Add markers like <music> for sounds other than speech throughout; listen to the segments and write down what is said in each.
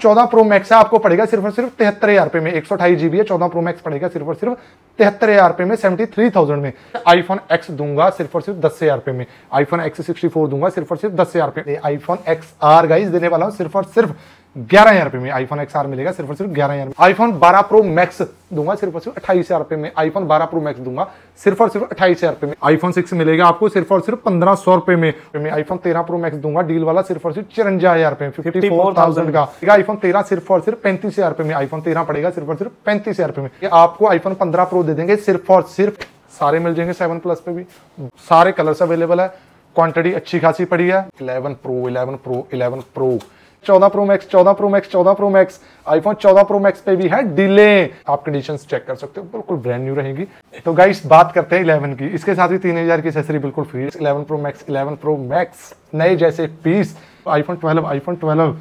चौदह pro max है आपको पड़ेगा सिर्फ और सिर्फ तिहत्तर हजार रुपये में एक सौ अठाई जीबी है चौदह प्रो मैक्स पड़ेगा सिर्फ और सिर्फ तिहत्तर हजार रुपये में सेवेंटी थ्री थाउजेंड में आईफोन एक्स दूंगा सिर्फ और सिर्फ दस हजार रुपये में आईफोन एक्स सिक्सटी फोर दूंगा सिर्फ और सिर्फ दस हजार रुपये आईफोन एक्स आर गाइज देने वाला हूँ सिर्फ और सिर्फ ग्यारह हजार रुपए में आईफोन एक्स आर मिलेगा सिर्फ और सिर्फ ग्यारह हजार आईफोन बारह प्रो मैक्स दूंगा सिर्फ और सिर्फ अट्ठाईस हजार रुपए में आईफोन बारह प्रो मैक्स दूंगा सिर्फ और सिर्फ अट्ठाईस हजार रुपए में आईफोन सिक्स मिलेगा आपको सिर्फ और सिर्फ पंद्रह सौ रुपए में मैं आईफोन तेरह प्रो मैक्स दूंगा डील वाला सिर्फ और सिर्फ चिरंजा हजार रुपए फिफ्टी फोर थाउजेंड का आईफोन तेरह सिर्फ और सिर्फ पैंतीस हजार रुपए में आईफोन तेरह पड़ेगा सिर्फ और सिर्फ पैंतीस हजार रुपए में आपको आईफोन पंद्रह प्रो दे देंगे सिर्फ और सिर्फ सारे मिल जाएंगे सेवन प्लस पे भी सारे कलर्स अवेलेबल है क्वांटिटी अच्छी खासी पड़ी है eleven pro eleven pro eleven pro चौदह प्रो मैक्स चौदह प्रो मैक्स चौदह प्रो मैक्स आईफोन चौदह प्रो मैक्स पे भी है डिले आप कंडीशन चेक कर सकते हो बिल्कुल ब्रांड न्यू रहेगी तो गाइस बात करते हैं इलेवन की इसके साथ ही तीन हजार की एसेसरी बिल्कुल free eleven pro max eleven pro max नए जैसे piece iPhone twelve iPhone twelve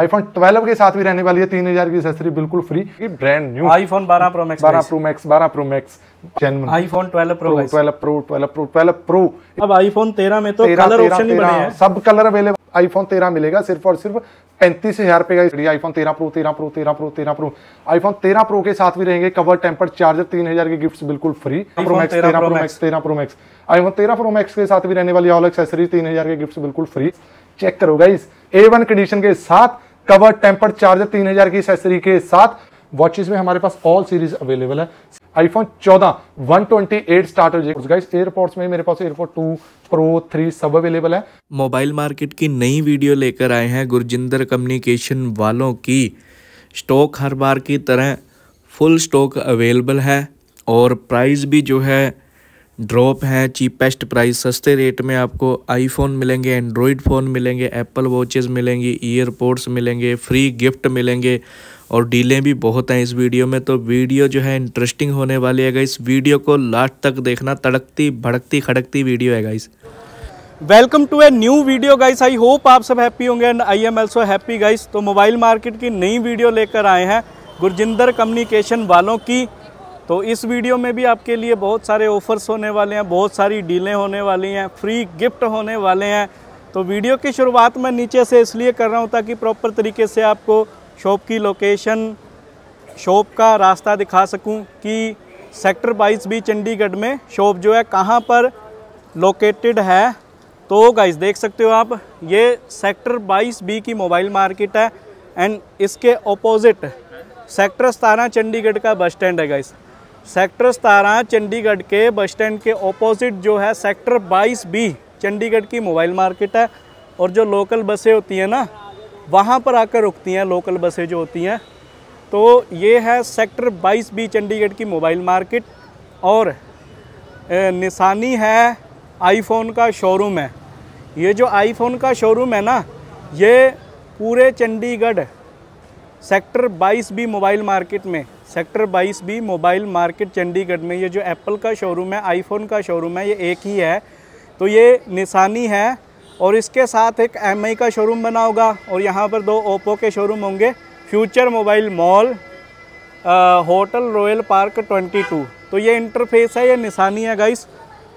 iPhone 12 के साथ भी रहने वाली है तीन हजार की एक्सेसरी बिल्कुल free brand new iPhone 12 pro max 12 pro max 12 pro max genuine iPhone 12 pro 12 pro 12 pro 12 pro अब आईफोन 13 में तो कलर ऑप्शन ही बने हैं सब कलर अवेलेबल आईफोन 13 मिलेगा सिर्फ और सिर्फ पैंतीस हजार रुपए का iPhone 13 pro 13 pro 13 pro 13 pro iPhone 13 pro के साथ भी रहेंगे कवर टेम्पर चार्जर तीन हजार के गिफ्ट्स बिल्कुल free pro max 13 pro max 13 pro max iPhone 13 pro max के साथ भी रहने वाली ऑल एक्सेसरी तीन हजार के गिफ्ट बिल्कुल फ्री चेक करो गाइस ए वन कंडीशन के साथ कवर टेम्पर चार्जर तीन हजार की एक्सेसरी के साथ वॉचेस में हमारे पास ऑल सीरीज अवेलेबल है आईफोन 14 128 स्टार्टर गाइस एयरपोर्ट्स में मेरे पास एयरपोर्ट 2 प्रो 3 सब अवेलेबल है मोबाइल मार्केट की नई वीडियो लेकर आए हैं गुरजिंदर कम्युनिकेशन वालों की स्टॉक हर बार की तरह फुल स्टॉक अवेलेबल है और प्राइस भी जो है ड्रॉप हैं चीपेस्ट प्राइस सस्ते रेट में आपको आईफोन मिलेंगे एंड्रॉयड फ़ोन मिलेंगे एप्पल वॉचेस मिलेंगी ईयरपोर्ट्स मिलेंगे फ्री गिफ्ट मिलेंगे और डीलें भी बहुत हैं इस वीडियो में तो वीडियो जो है इंटरेस्टिंग होने वाली है इस वीडियो को लास्ट तक देखना तड़कती भड़कती खड़कती वीडियो है guys welcome to a new video guys I hope आप सब हैप्पी होंगे and I am also happy guys तो मोबाइल मार्केट की नई वीडियो लेकर आए हैं गुरजिंदर कम्युनिकेशन वालों की तो इस वीडियो में भी आपके लिए बहुत सारे ऑफ़र्स होने वाले हैं बहुत सारी डीलें होने वाली हैं फ्री गिफ्ट होने वाले हैं तो वीडियो की शुरुआत मैं नीचे से इसलिए कर रहा हूँ ताकि प्रॉपर तरीके से आपको शॉप की लोकेशन शॉप का रास्ता दिखा सकूँ कि सेक्टर बाईस भी चंडीगढ़ में शॉप जो है कहाँ पर लोकेटेड है तो गाइज देख सकते हो आप ये सेक्टर 22 बी की मोबाइल मार्केट है एंड इसके ऑपोजिट सेक्टर सतारह चंडीगढ़ का बस स्टैंड है गाइज सेक्टर सतारह चंडीगढ़ के बस स्टैंड के ऑपोजिट जो है सेक्टर 22 बी चंडीगढ़ की मोबाइल मार्केट है और जो लोकल बसें होती हैं ना वहाँ पर आकर रुकती हैं लोकल बसें जो होती हैं तो ये है सेक्टर 22 बी चंडीगढ़ की मोबाइल मार्केट और निशानी है आईफोन का शोरूम है ये जो आईफोन का शोरूम है ना ये पूरे Chandigarh sector 22 B mobile market में sector 22 B mobile market Chandigarh में ये जो एप्पल का शोरूम है आईफोन का शोरूम है ये एक ही है तो ये निशानी है और इसके साथ एक एम का शोरूम बना होगा और यहाँ पर दो ओप्पो के शोरूम होंगे future mobile mall hotel royal park 22 तो ये इंटरफेस है ये निशानी है गाइस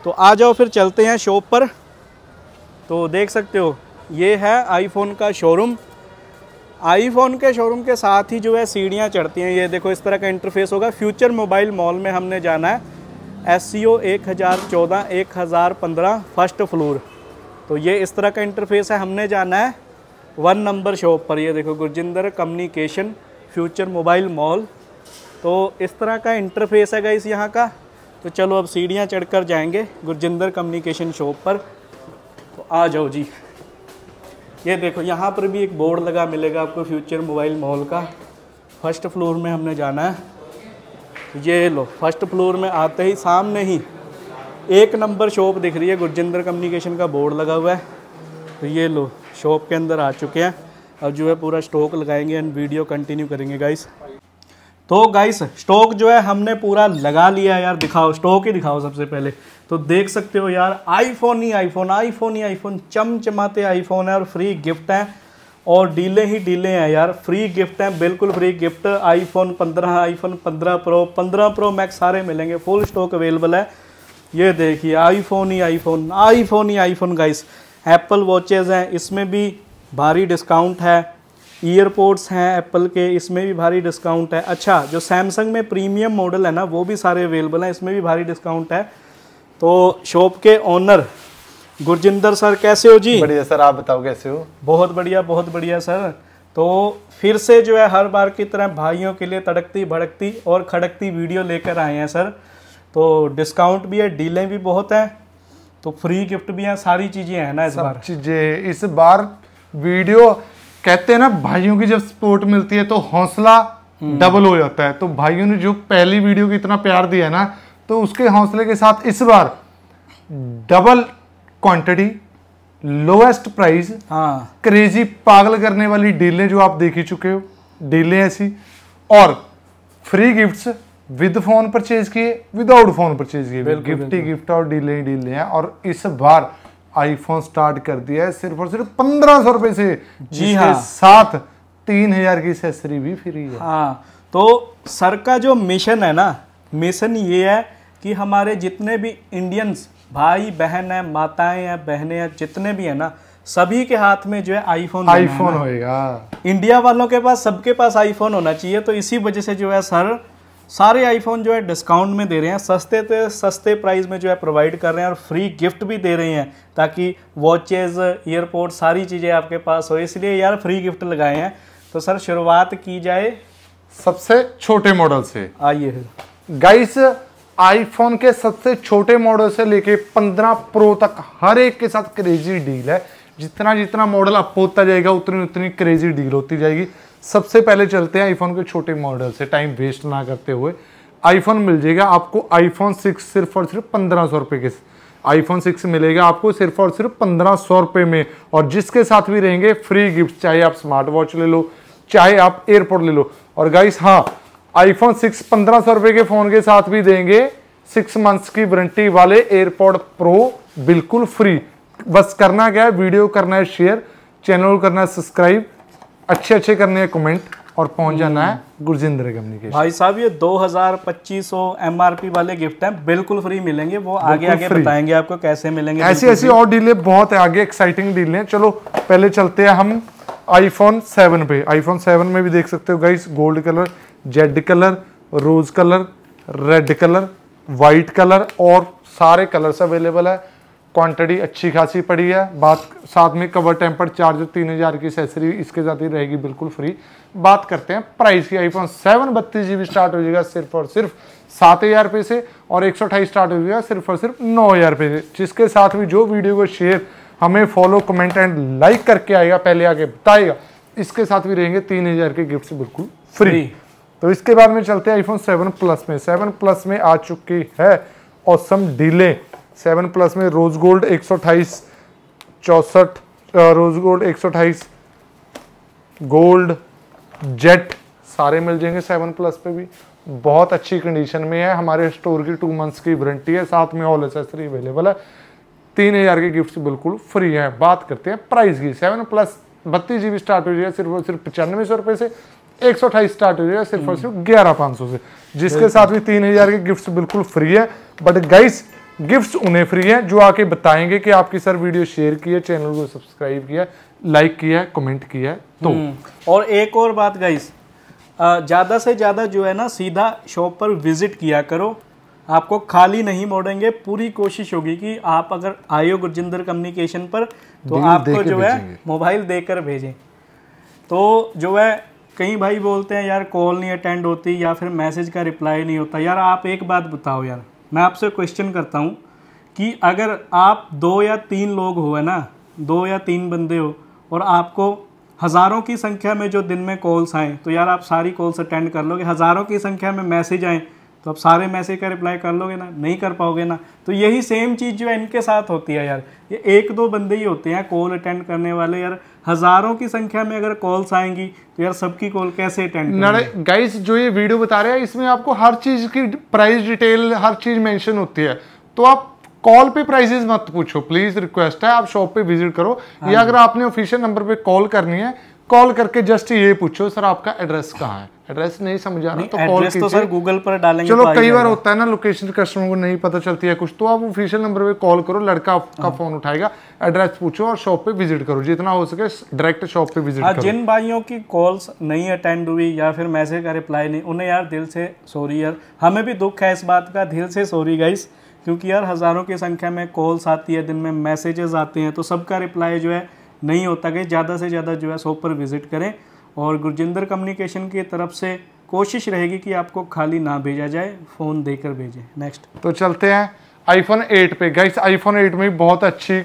तो आ जाओ फिर चलते हैं शॉप पर तो देख सकते हो ये है आईफोन का शोरूम आईफोन के शोरूम के साथ ही जो है सीढ़ियाँ चढ़ती हैं ये देखो इस तरह का इंटरफेस होगा फ्यूचर मोबाइल मॉल में हमने जाना है एस सी ओ एक हज़ार चौदह एक हज़ार पंद्रह फर्स्ट फ्लोर तो ये इस तरह का इंटरफेस है हमने जाना है वन नंबर शॉप पर ये देखो Gurjinder communication future mobile mall तो इस तरह का इंटरफेस है इस यहाँ का तो चलो अब सीढ़ियाँ चढ़ कर जाएंगे गुरजिंदर कम्युनिकेशन शॉप पर तो आ जाओ जी ये देखो यहाँ पर भी एक बोर्ड लगा मिलेगा आपको फ्यूचर मोबाइल मॉल का फर्स्ट फ्लोर में हमने जाना है ये लो फर्स्ट फ्लोर में आते ही सामने ही एक नंबर शॉप दिख रही है गुरजिंदर कम्युनिकेशन का बोर्ड लगा हुआ है तो ये लो शॉप के अंदर आ चुके हैं अब जो है पूरा स्टॉक लगाएंगे एंड वीडियो कंटिन्यू करेंगे गाइस तो गाइस स्टॉक जो है हमने पूरा लगा लिया यार दिखाओ स्टॉक ही दिखाओ सबसे पहले तो देख सकते हो यार आईफोन ही आईफोन आईफोन ही आईफोन चमचमाते आईफोन है और फ्री गिफ्ट हैं और डीले ही डीले हैं यार फ्री गिफ्ट हैं बिल्कुल free gift iPhone 15 iPhone 15 pro 15 pro max सारे मिलेंगे फुल स्टॉक अवेलेबल है ये देखिए आईफोन ही आईफोन आईफोन ही आईफोन गाइस एप्पल वॉचेज़ हैं इसमें भी भारी डिस्काउंट है ईयरपोर्ट्स हैं एप्पल के इसमें भी भारी डिस्काउंट है अच्छा जो सैमसंग में प्रीमियम मॉडल है ना वो भी सारे अवेलेबल हैं इसमें भी भारी डिस्काउंट है तो शॉप के ओनर गुरजिंदर सर कैसे हो जी बढ़िया सर आप बताओ कैसे हो बहुत बढ़िया बहुत बढ़िया सर तो फिर से जो है हर बार की तरह भाइयों के लिए तड़कती भड़कती और खड़कती वीडियो लेकर आए हैं सर तो डिस्काउंट भी है डीलें भी बहुत हैं तो फ्री गिफ्ट भी हैं सारी चीज़ें हैं ना इस बार चीज़ें इस बार वीडियो कहते हैं ना भाइयों की जब सपोर्ट मिलती है तो हौसला डबल हम्म। हो जाता है तो भाइयों ने जो पहली वीडियो को इतना प्यार दिया है ना तो उसके हौसले के साथ इस बार डबल क्वांटिटी लोएस्ट प्राइस हाँ क्रेजी पागल करने वाली डीलें जो आप देख ही चुके हो डीलें ऐसी और free gifts with phone purchase किए विदाउट फोन परचेज किए गिफ्ट ही गिफ्ट और डीलें ही डीलें हैं और इस बार आईफोन स्टार्ट कर दिया है सिर्फ और सिर्फ पंद्रह सौ रुपए से जी हाँ साथ तीन हजार की एक्सेसरी भी फ्री है हाँ तो सर का जो मिशन है ना मिशन ये है कि हमारे जितने भी इंडियंस भाई बहन है माताएं हैं बहने हैं जितने भी है ना सभी के हाथ में जो है आईफोन आईफोन होएगा इंडिया वालों के पास सबके पास आईफोन होना चाहिए तो इसी वजह से जो है सर सारे आईफोन जो है डिस्काउंट में दे रहे हैं सस्ते से सस्ते प्राइस में जो है प्रोवाइड कर रहे हैं और फ्री गिफ्ट भी दे रहे हैं ताकि वॉचेज़ एयरपोर्ट सारी चीज़ें आपके पास हो इसलिए यार फ्री गिफ्ट लगाए हैं तो सर शुरुआत की जाए सबसे छोटे मॉडल से आइए गाइस आईफोन के सबसे छोटे मॉडल से लेके 15 प्रो तक हर एक के साथ क्रेजी डील है जितना जितना मॉडल अप होता जाएगा उतनी उतनी क्रेजी डील होती जाएगी सबसे पहले चलते हैं आईफोन के छोटे मॉडल से टाइम वेस्ट ना करते हुए आईफोन मिल जाएगा आपको आईफोन सिक्स सिर्फ और सिर्फ पंद्रह सौ के आईफोन सिक्स मिलेगा आपको सिर्फ और सिर्फ पंद्रह सौ रुपये में और जिसके साथ भी रहेंगे फ्री गिफ्ट चाहे आप स्मार्ट वॉच ले लो चाहे आप एयरपोर्ट ले लो और गाइस हाँ आईफोन सिक्स पंद्रह सौ रुपए के फ़ोन के साथ भी देंगे सिक्स मंथ्स की वारंटी वाले एयरपोर्ड प्रो बिल्कुल फ्री बस करना क्या है वीडियो करना है शेयर चैनल करना है सब्सक्राइब अच्छे अच्छे करने हैं कमेंट और पहुंच जाना है हम्म। गुरजिंदर कम्युनिकेशन भाई साहब ये दो हजार पच्चीस सौ एम आर पी वाले गिफ्ट हैं बिल्कुल फ्री मिलेंगे वो आगे आगे बताएंगे आपको कैसे मिलेंगे ऐसी ऐसी और डीलें बहुत है आगे एक्साइटिंग डील है चलो पहले चलते हैं हम आईफोन सेवन पे आईफोन सेवन में भी देख सकते हो guys gold colour jade colour rose colour red colour white colour और सारे कलर्स अवेलेबल है क्वांटिटी अच्छी खासी पड़ी है बात साथ में कवर टेम्पर चार्जर तीन हज़ार की एसेसरी इसके साथ ही रहेगी बिल्कुल फ्री बात करते हैं प्राइस की आईफोन सेवन बत्तीस जी स्टार्ट हो जाएगा सिर्फ और सिर्फ सात हज़ार रुपये से और एक सौ अठाईस स्टार्ट हो जाएगा सिर्फ और सिर्फ नौ हज़ार रुपये से जिसके साथ भी जो वीडियो को शेयर हमें फॉलो कमेंट एंड लाइक करके आएगा पहले आगे बताएगा इसके साथ भी रहेंगे तीन हज़ार के गिफ्ट बिल्कुल फ्री तो इसके बाद में चलते हैं आईफोन सेवन प्लस में सेवन प्लस में आ चुकी है औसम डीले सेवन प्लस में रोज़ गोल्ड एक सौ अठाईस चौसठ रोज़ गोल्ड एक सौ अठाईस गोल्ड जेट सारे मिल जाएंगे सेवन प्लस पे भी बहुत अच्छी कंडीशन में है हमारे स्टोर की टू मंथ्स की वारंटी है साथ में ऑल एसेसरी अवेलेबल है तीन हज़ार के गिफ्ट्स बिल्कुल फ्री हैं बात करते हैं प्राइस की सेवन प्लस बत्तीस जी बी स्टार्ट हो जाएगा सिर्फ और सिर्फ पचानवे सौ रुपये से एक सौ अठाईस स्टार्ट हो जाएगा सिर्फ और हम्म। सिर्फ ग्यारह पाँच सौ से जिसके साथ भी तीन हजार के गिफ्ट बिल्कुल फ्री है बट गाइस गिफ्ट्स उन्हें फ्री हैं जो आके बताएंगे कि आपकी सर वीडियो शेयर की है चैनल को सब्सक्राइब किया लाइक किया कमेंट किया तो हम्म। और एक और बात गाइस ज़्यादा से ज़्यादा जो है ना सीधा शॉप पर विजिट किया करो आपको खाली नहीं मोड़ेंगे पूरी कोशिश होगी कि आप अगर आयो गुरजिंदर कम्युनिकेशन पर तो आपको जो है मोबाइल देकर भेजें तो जो है कई भाई बोलते हैं यार कॉल नहीं अटेंड होती या फिर मैसेज का रिप्लाई नहीं होता यार आप एक बात बताओ यार मैं आपसे क्वेश्चन करता हूँ कि अगर आप दो या तीन लोग हो है ना दो या तीन बंदे हो और आपको हज़ारों की संख्या में जो दिन में कॉल्स आएँ तो यार आप सारी कॉल्स अटेंड कर लोगे हज़ारों की संख्या में मैसेज आएँ तो आप सारे मैसेज का रिप्लाई कर लोगे ना नहीं कर पाओगे ना तो यही सेम चीज़ जो है इनके साथ होती है यार ये एक दो बंदे ही होते हैं कॉल अटेंड करने वाले यार हज़ारों की संख्या में अगर कॉल्स आएंगी तो यार सबकी कॉल कैसे अटेंड गाइस जो ये वीडियो बता रहे हैं इसमें आपको हर चीज़ की प्राइस डिटेल हर चीज़ मैंशन होती है तो आप कॉल पे प्राइसेस मत पूछो प्लीज रिक्वेस्ट है आप शॉप पे विजिट करो हाँ या अगर आपने ऑफिशियल नंबर पे कॉल करनी है कॉल करके जस्ट ये पूछो सर आपका एड्रेस कहाँ है एड्रेस नहीं समझ आ रहा तो कॉल तो सर गूगल पर डालेंगे चलो तो कई बार होता है ना लोकेशन कस्टमर को नहीं पता चलती है कुछ तो आप ऑफिशियल नंबर पे कॉल करो लड़का आपका फोन हाँ। उठाएगा एड्रेस पूछो और शॉप पे विजिट करो जितना हो सके डायरेक्ट शॉप पे विजिट हाँ, करो जिन भाइयों की कॉल्स नहीं अटेंड हुई या फिर मैसेज का रिप्लाई नहीं उन्हें यार दिल से सॉरी यार हमें भी दुख है इस बात का दिल से सॉरी गाइस क्योंकि यार हज़ारों की संख्या में कॉल्स आती है दिन में मैसेजेस आते हैं तो सबका रिप्लाई जो है नहीं होता कि ज़्यादा से ज़्यादा जो है शॉप पर विजिट करें और गुरजिंदर कम्युनिकेशन की तरफ से कोशिश रहेगी कि आपको खाली ना भेजा जाए फ़ोन देकर भेजें नेक्स्ट तो चलते हैं आईफोन 8 पे गाइस आईफोन 8 में बहुत अच्छी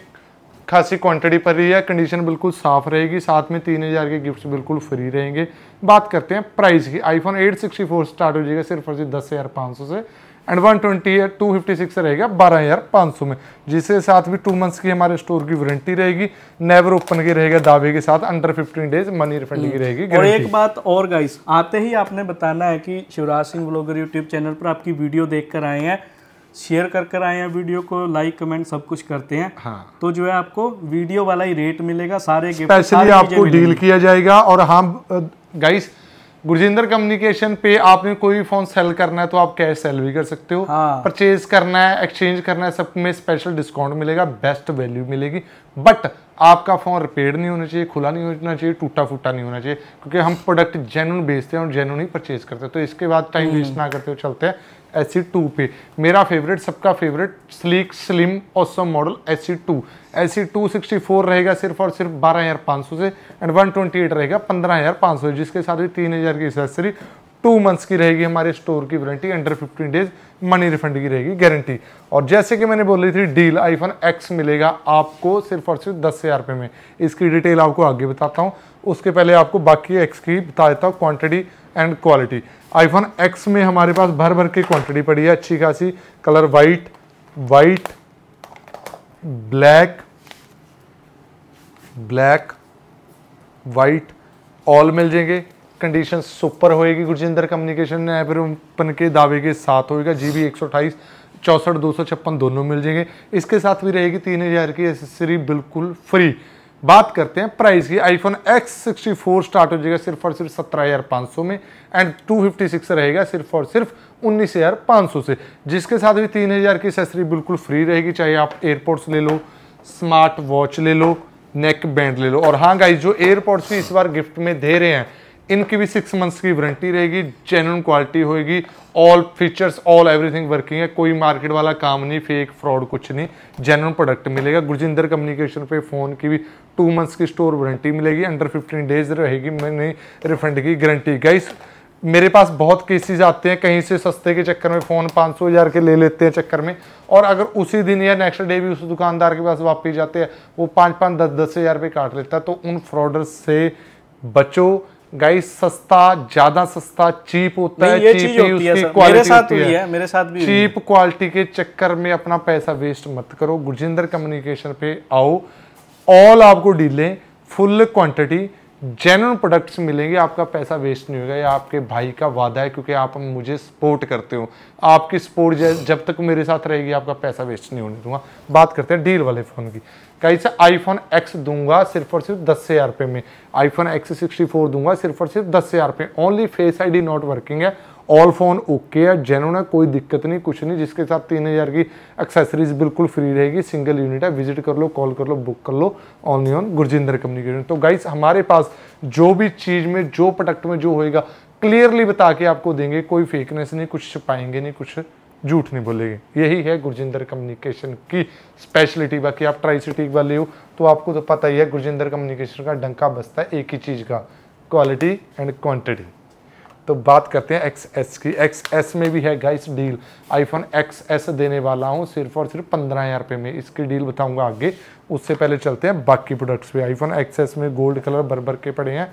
खासी क्वांटिटी पर रही है कंडीशन बिल्कुल साफ़ रहेगी साथ में तीन हज़ार के गिफ्ट्स बिल्कुल फ्री रहेंगे बात करते हैं प्राइस की आईफोन 864 स्टार्ट हो जाएगा सिर्फ और सिर्फ दस हज़ार पाँच सौ से एंड 120 है 256 रहेगा बारह हज़ार पाँच सौ में जिसके साथ भी टू मंथ्स की हमारे स्टोर की वारंटी रहेगी नेवर ओपन की रहेगा दावे के साथ अंडर 15 डेज मनी रिफंड की हम्म। रहेगी और एक बात और गाइस आते ही आपने बताना है कि Shivraj Singh blogger YouTube channel पर आपकी वीडियो देख कर आए हैं शेयर कर कर आए हैं वीडियो को लाइक कमेंट सब कुछ करते हैं हाँ। तो जो है आपको वीडियो वाला ही रेट मिलेगा सारे स्पेशली आपको डील किया जाएगा और हाँ गाइस गुरजिंदर कम्युनिकेशन पे आपने कोई भी फोन सेल करना है तो आप कैश सेल भी कर सकते हो हाँ। परचेज करना है एक्सचेंज करना है सब में स्पेशल डिस्काउंट मिलेगा बेस्ट वैल्यू मिलेगी बट आपका फ़ोन रिपेयर नहीं होना चाहिए खुला नहीं होना चाहिए टूटा फूटा नहीं होना चाहिए क्योंकि हम प्रोडक्ट जेनुअन बेचते हैं और जेनुअन ही परचेज करते हैं तो इसके बाद टाइम हम्म। वेस्ट ना करते हुए चलते हैं एस सी टू पे मेरा फेवरेट सबका favourite sleek slim awesome model S C two ऐसी 264 रहेगा सिर्फ और सिर्फ 12,500 से एंड 128 रहेगा 15,500 जिसके साथ ही तीन हजार की एसेसरी टू मंथ्स की रहेगी हमारे स्टोर की warranty under fifteen days money refund की रहेगी गारंटी और जैसे कि मैंने बोल रही थी डील आईफोन एक्स मिलेगा आपको सिर्फ और सिर्फ दस हज़ार रुपये में इसकी डिटेल आपको आगे बताता हूँ उसके पहले आपको बाकी एक्स की बता देता हूँ quantity and quality iPhone X में हमारे पास भर भर की क्वान्टिटी पड़ी है अच्छी खासी colour white white black black white all मिल जाएंगे कंडीशन सुपर होएगी गुरजिंदर कम्युनिकेशन ने एवरूपन के दावे के साथ होएगा जी बी एक सौ अट्ठाईस चौंसठ दो सौ छप्पन दोनों मिल जाएंगे इसके साथ भी रहेगी तीन हज़ार की एसेसरी बिल्कुल फ्री बात करते हैं प्राइस की iPhone X sixty four start हो जाएगा सिर्फ और सिर्फ सत्रह हज़ार पाँच सौ में एंड टू फिफ्टी सिक्स रहेगा सिर्फ और सिर्फ उन्नीस हज़ार पाँच सौ से जिसके साथ भी तीन हज़ार की एसेसरी बिल्कुल फ्री रहेगी चाहे आप एयरपोर्ट्स ले लो स्मार्ट वॉच ले लो नेक बैंड ले लो और हाँ गाइज जो एयरपोर्ट्स भी इस बार गिफ्ट में दे रहे हैं इनकी भी सिक्स मंथ्स की वारंटी रहेगी जेन्यून क्वालिटी होगी all features all everything working है कोई मार्केट वाला काम नहीं फेक फ्रॉड कुछ नहीं जेन्यून प्रोडक्ट मिलेगा गुरजिंदर कम्युनिकेशन पे फ़ोन की भी टू मंथ्स की स्टोर वारंटी मिलेगी अंडर फिफ्टीन डेज रहेगी मैंने रिफंड की गारंटी गाइस मेरे पास बहुत केसेस आते हैं कहीं से सस्ते के चक्कर में फ़ोन पाँच सौ हज़ार के ले लेते हैं चक्कर में और अगर उसी दिन या नेक्स्ट डे भी उस दुकानदार के पास वापस जाते हैं वो पाँच पाँच दस दस हज़ार रुपये काट लेता है तो उन फ्रॉडर्स से बचो गाइस सस्ता ज्यादा सस्ता चीप होता है चीप होती है उसकी क्वालिटी मेरे साथ है।, है मेरे साथ भी चीप क्वालिटी के चक्कर में अपना पैसा वेस्ट मत करो गुरजिंदर कम्युनिकेशन पे आओ ऑल आपको डीलें फुल क्वांटिटी जेन प्रोडक्ट्स मिलेंगे आपका पैसा वेस्ट नहीं होगा या आपके भाई का वादा है क्योंकि आप मुझे सपोर्ट करते हो आपकी सपोर्ट जब तक मेरे साथ रहेगी आपका पैसा वेस्ट नहीं होने दूंगा बात करते हैं डील वाले फ़ोन की कहीं से आईफोन एक्स दूंगा सिर्फ और सिर्फ दस हज़ार रुपये में आईफोन एक्स सिक्सटी फोर दूंगा सिर्फ और सिर्फ दस हज़ार रुपये only face I D not working है ऑल फोन ओके है जेनो ना कोई दिक्कत नहीं कुछ नहीं जिसके साथ तीन हज़ार की एक्सेसरीज बिल्कुल फ्री रहेगी सिंगल यूनिट है विजिट कर लो कॉल कर लो बुक कर लो ऑनली ऑन गुरजिंदर कम्युनिकेशन तो गाइस हमारे पास जो भी चीज़ में जो प्रोडक्ट में जो होएगा क्लियरली बता के आपको देंगे कोई फेकनेस नहीं कुछ छुपाएंगे नहीं कुछ झूठ नहीं बोलेगी यही है गुरजिंदर कम्युनिकेशन की स्पेशलिटी बाकी आप ट्राई सिटी वाले हो तो आपको तो पता ही है गुरजिंदर कम्युनिकेशन का डंका बसता है एक ही चीज़ का क्वालिटी एंड क्वांटिटी तो बात करते हैं एक्स एस की एक्स एस में भी है guys deal iPhone X S देने वाला हूँ सिर्फ और सिर्फ पंद्रह हज़ार रुपये में इसकी डील बताऊँगा आगे उससे पहले चलते हैं बाकी प्रोडक्ट्स पे आईफोन एक्स एस में गोल्ड कलर बरबर के पड़े हैं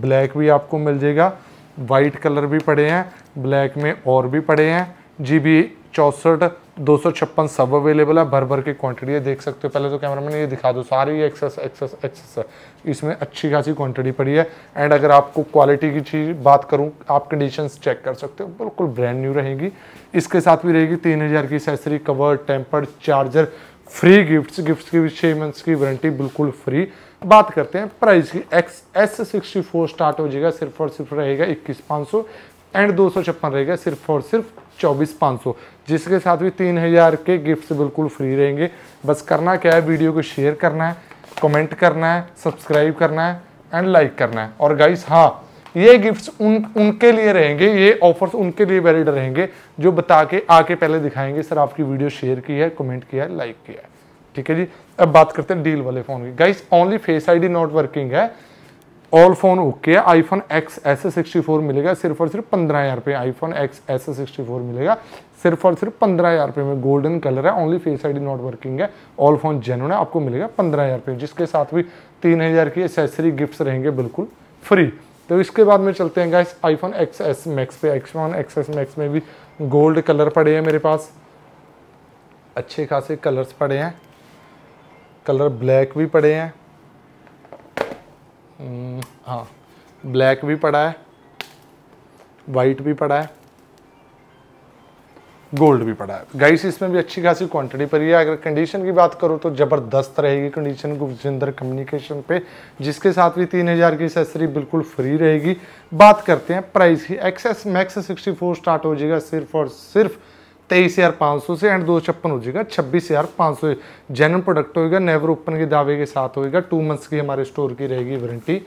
ब्लैक भी आपको मिल जाएगा वाइट कलर भी पड़े हैं ब्लैक में और भी पड़े हैं जी बी चौंसठ दो सौ छप्पन सब अवेलेबल है भर भर की क्वांटिटी है देख सकते हो पहले तो कैमरा मैन ये दिखा दो सारी एक्सेस एक्सेस एक्सेस है इसमें अच्छी खासी क्वांटिटी पड़ी है एंड अगर आपको क्वालिटी की चीज़ बात करूँ आप कंडीशन चेक कर सकते हो बिल्कुल ब्रांड न्यू रहेगी इसके साथ भी रहेगी तीन हज़ार की accessory cover tempered charger free gift gift की भी छः मंथ्स की वारंटी बिल्कुल फ्री बात करते हैं प्राइस की X S sixty four start हो जाएगा सिर्फ और सिर्फ रहेगा इक्कीस पाँच सौ एंड दो सौ छप्पन रहेगा सिर्फ और सिर्फ चौबीस पाँच सौ जिसके साथ भी तीन हज़ार के गिफ्ट्स बिल्कुल फ्री रहेंगे बस करना क्या है वीडियो को शेयर करना है कमेंट करना है सब्सक्राइब करना है एंड लाइक करना है और गाइस हाँ ये गिफ्ट्स उन उनके लिए रहेंगे ये ऑफर्स उनके लिए वैलिड रहेंगे जो बता के आके पहले दिखाएंगे सर आपकी वीडियो शेयर की है कमेंट किया है लाइक किया है ठीक है जी अब बात करते हैं डील वाले फ़ोन की guys only face ID not working है ऑल फोन ओके है iPhone X S sixty four मिलेगा सिर्फ और सिर्फ पंद्रह हज़ार रुपये iPhone X S sixty four मिलेगा सिर्फ और सिर्फ पंद्रह हज़ार रुपये में गोल्डन कलर है only face ID not working है ऑल फोन जेनुअन है आपको मिलेगा पंद्रह हज़ार रुपये जिसके साथ भी तीन हज़ार की एसेसरी गिफ्ट्स रहेंगे बिल्कुल फ्री तो इसके बाद में चलते हैं guys iPhone X S max पे वन एक्स एस मैक्स में भी गोल्ड कलर पड़े हैं मेरे पास अच्छे खासे कलर्स पड़े हैं कलर ब्लैक भी पड़े हैं हम्म, हाँ ब्लैक भी पड़ा है वाइट भी पड़ा है गोल्ड भी पड़ा है गाइस इसमें भी अच्छी खासी क्वांटिटी पर है अगर कंडीशन की बात करो तो ज़बरदस्त रहेगी कंडीशन गुजिंदर कम्युनिकेशन पे जिसके साथ भी तीन हज़ार की एसेसरी बिल्कुल फ्री रहेगी बात करते हैं प्राइस की X S max sixty four start हो जाएगा सिर्फ और सिर्फ तेईस हज़ार पाँच सौ से एंड दो छप्पन हो जाएगा छब्बीस हज़ार पाँच सौ जेनवन प्रोडक्ट होएगा नेवर ओपन के दावे के साथ होएगा टू मंथ्स की हमारे स्टोर की रहेगी वारंटी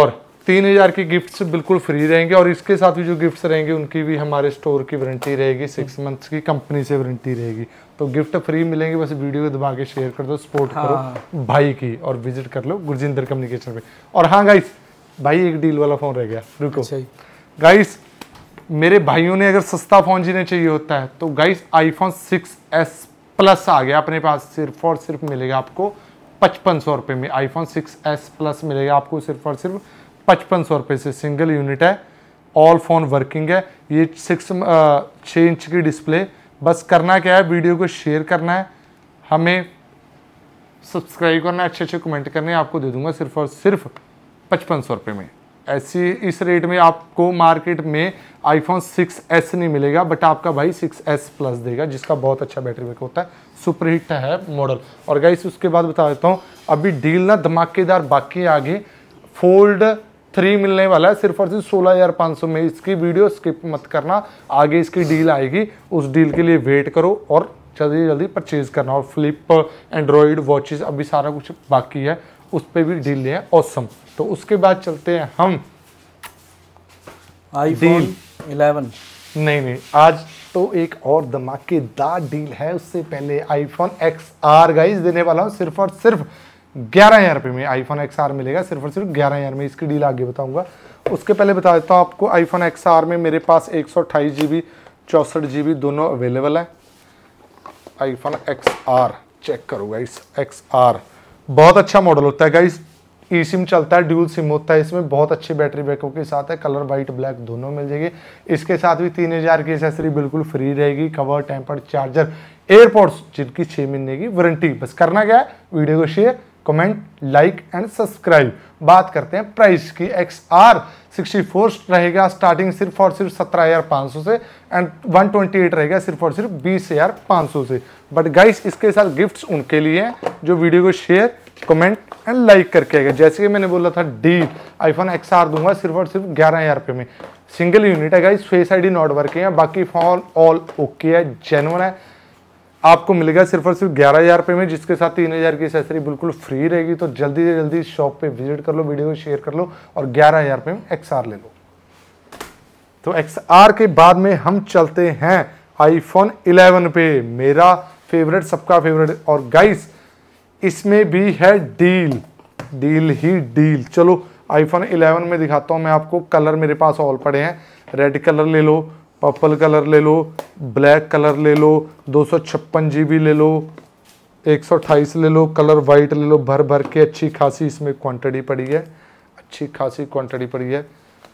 और तीन हज़ार की गिफ्ट्स बिल्कुल फ्री रहेंगे और इसके साथ भी जो गिफ्ट्स रहेंगे उनकी भी हमारे स्टोर की वारंटी रहेगी सिक्स मंथ्स की कंपनी से वारंटी रहेगी तो गिफ्ट फ्री मिलेंगे बस वीडियो को दबा के शेयर कर दो सपोर्ट हाँ। करो भाई की और विजिट कर लो गुरजिंदर कम्युनिकेशन पे और हाँ गाइस भाई एक डील वाला फ़ोन रह गया रुको गाइस अच्छा मेरे भाइयों ने अगर सस्ता फ़ोन जिन्हें चाहिए होता है तो guys iPhone six S plus आ गया अपने पास सिर्फ और सिर्फ मिलेगा आपको पचपन सौ रुपये में आईफोन सिक्स एस प्लस मिलेगा आपको सिर्फ और सिर्फ पचपन सौ रुपये से सिंगल यूनिट है ऑल फोन वर्किंग है ये सिक्स छः इंच की डिस्प्ले बस करना क्या है वीडियो को शेयर करना है हमें सब्सक्राइब करना है अच्छे अच्छे कमेंट करने आपको दे दूंगा सिर्फ और सिर्फ पचपन सौ रुपये में ऐसी इस रेट में आपको मार्केट में आईफोन 6s नहीं मिलेगा बट आपका भाई 6s प्लस देगा जिसका बहुत अच्छा बैटरी बैकअप होता है सुपर हिट है मॉडल और गाइस उसके बाद बता देता हूँ अभी डील ना धमाकेदार बाकी आगे फोल्ड थ्री मिलने वाला है सिर्फ और सिर्फ सोलह हज़ार पाँच सौ में इसकी वीडियो स्किप मत करना आगे इसकी डील आएगी उस डील के लिए वेट करो और जल्दी जल्दी परचेज़ करना और फ्लिप एंड्रॉयड वॉचेस अभी सारा कुछ बाकी है उस पर भी डील है औसम तो उसके बाद चलते हैं हम डील इलेवन नहीं नहीं आज तो एक और धमाकेदार डील है उससे पहले आईफोन एक्स आर गाइज देने वाला हूँ सिर्फ और सिर्फ ग्यारह हज़ार रुपये में आईफोन एक्स आर मिलेगा सिर्फ और सिर्फ ग्यारह हज़ार में इसकी डील आगे बताऊंगा उसके पहले बता देता हूँ आपको आईफोन एक्स आर में मेरे पास एक सौ अट्ठाईस जी बी चौंसठ जी बी दोनों अवेलेबल है आईफोन एक्स आर चेक करो गाइस एक्स आर बहुत अच्छा मॉडल होता है गाइस ई सिम चलता है ड्यूल सिम होता है इसमें बहुत अच्छी बैटरी बैकअप के साथ है कलर व्हाइट ब्लैक दोनों मिल जाएगी इसके साथ भी तीन हज़ार की एसेसरी बिल्कुल फ्री रहेगी कवर टेम्पर चार्जर एयरपोर्ट्स जिनकी छः महीने की वारंटी बस करना क्या है वीडियो को share comment like and subscribe बात करते हैं प्राइस की एक्स आर सिक्सटी फोर रहेगा स्टार्टिंग सिर्फ और सिर्फ सत्रह हज़ार पाँच सौ से एंड वन ट्वेंटी एट रहेगा सिर्फ और सिर्फ बीस हज़ार पाँच सौ से बट गाइस इसके साथ गिफ्ट्स उनके लिए हैं जो वीडियो को शेयर कमेंट एंड लाइक करके आएगा जैसे कि मैंने बोला था डी आईफोन एक्स आर दूंगा सिर्फ और सिर्फ ग्यारह हज़ार रुपये में सिंगल यूनिट है guys face I D not working है बाकी फॉल ऑल ओके है जेनवन है आपको मिलेगा सिर्फ और सिर्फ ग्यारह हज़ार रुपये में जिसके साथ तीन हज़ार की एसेसरी बिल्कुल फ्री रहेगी तो जल्दी से जल्दी शॉप पे विजिट कर लो वीडियो शेयर कर लो और ग्यारह हज़ार रुपये में एक्स ले लो तो एक्स के बाद में हम चलते हैं आईफोन इलेवन पे मेरा फेवरेट सबका फेवरेट और गाइस इसमें भी है डील डील ही डील चलो आईफोन इलेवन में दिखाता हूँ मैं आपको कलर मेरे पास ऑल पड़े हैं रेड कलर ले लो पर्पल कलर ले लो ब्लैक कलर ले लो दो सौ ले लो एक सौ ले लो कलर वाइट ले लो भर भर के अच्छी खासी इसमें क्वांटिटी पड़ी है अच्छी खासी क्वांटिटी पड़ी है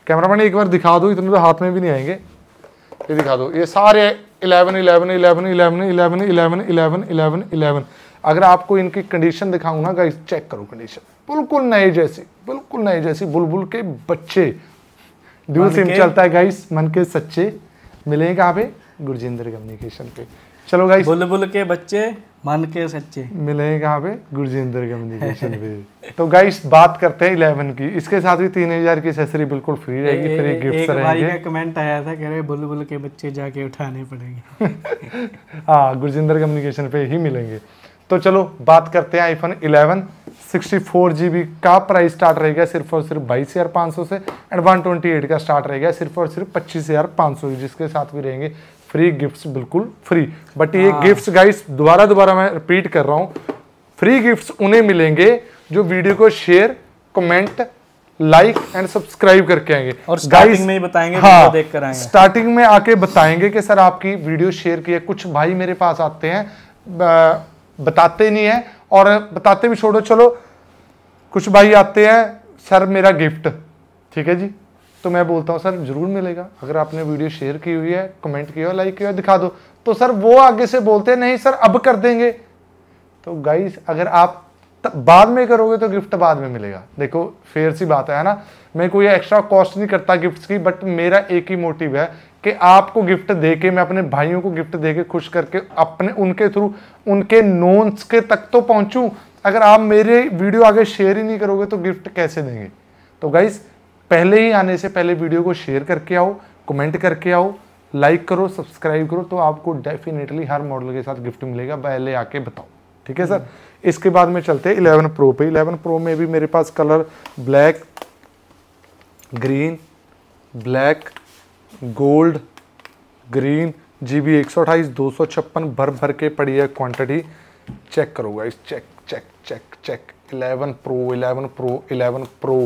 कैमरा मैन एक बार दिखा दो इतने तो हाथ में भी नहीं आएंगे ये दिखा दो ये सारे eleven eleven eleven eleven eleven eleven eleven eleven eleven अगर आपको इनकी कंडीशन दिखाऊँ ना गाइस चेक करो कंडीशन बिल्कुल नए जैसी बिल्कुल नए जैसी बुलबुल के बच्चे ड्यूल सिम चलता है गाइस मन के सच्चे मिलेंगे कहाँ पे गुरजिंदर कम्युनिकेशन पे चलो गाइस बोल बोल के बच्चे मान के सच्चे मिलेंगे कहाँ पे गुरजिंदर कम्युनिकेशन पे तो गाइस बात करते हैं इलेवन की इसके साथ भी तीन हजार की एक्सेसरी बिल्कुल फ्री रहेगी फिर एक गिफ्ट रहेंगे कमेंट आया था कह रहे बुल बुल के बच्चे जाके उठाने पड़ेंगे <laughs> हाँ गुरजिंदर कम्युनिकेशन पे ही मिलेंगे तो चलो बात करते हैं iPhone eleven sixty four G B का प्राइस स्टार्ट रहेगा सिर्फ और सिर्फ बाईस हज़ार पाँच सौ से एंड वन ट्वेंटी एट का स्टार्ट रहेगा सिर्फ और सिर्फ पच्चीस हज़ार पाँच सौ जिसके साथ भी रहेंगे फ्री गिफ्ट्स बिल्कुल फ्री बट ये गिफ्ट्स हाँ। गाइस दोबारा दोबारा मैं रिपीट कर रहा हूँ फ्री गिफ्ट्स उन्हें मिलेंगे जो वीडियो को share comment like and subscribe करके आएंगे और स्टार्टिंग में ही बताएंगे हाँ, देख कर आएंगे स्टार्टिंग में आके बताएंगे कि सर आपकी वीडियो शेयर की है कुछ भाई मेरे पास आते हैं बताते नहीं है और बताते भी छोड़ो चलो कुछ भाई आते हैं सर मेरा गिफ्ट ठीक है जी तो मैं बोलता हूँ सर जरूर मिलेगा अगर आपने वीडियो शेयर की हुई है कमेंट किया लाइक किया दिखा दो तो सर वो आगे से बोलते नहीं सर अब कर देंगे तो गाइस अगर आप बाद में करोगे तो गिफ्ट बाद में मिलेगा देखो फेयर सी बात है ना मैं कोई एक्स्ट्रा कॉस्ट नहीं करता गिफ्ट्स की बट मेरा एक ही मोटिव है कि आपको गिफ्ट दे के मैं अपने भाइयों को गिफ्ट दे के खुश करके अपने उनके थ्रू उनके नोन्स के तक तो पहुंचूं अगर आप मेरे वीडियो आगे शेयर ही नहीं करोगे तो गिफ्ट कैसे देंगे तो गाइज पहले ही आने से पहले वीडियो को शेयर करके आओ कमेंट करके आओ लाइक करो सब्सक्राइब करो तो आपको डेफिनेटली हर मॉडल के साथ गिफ्ट मिलेगा पहले आके बताओ ठीक है सर इसके बाद में चलते हैं इलेवन प्रो पे इलेवन प्रो में भी मेरे पास colour black green black gold green G B एक सौ अट्ठाईस दो सौ छप्पन भर भर के पड़ी है क्वांटिटी चेक करो guys check check check check 11 pro 11 pro 11 pro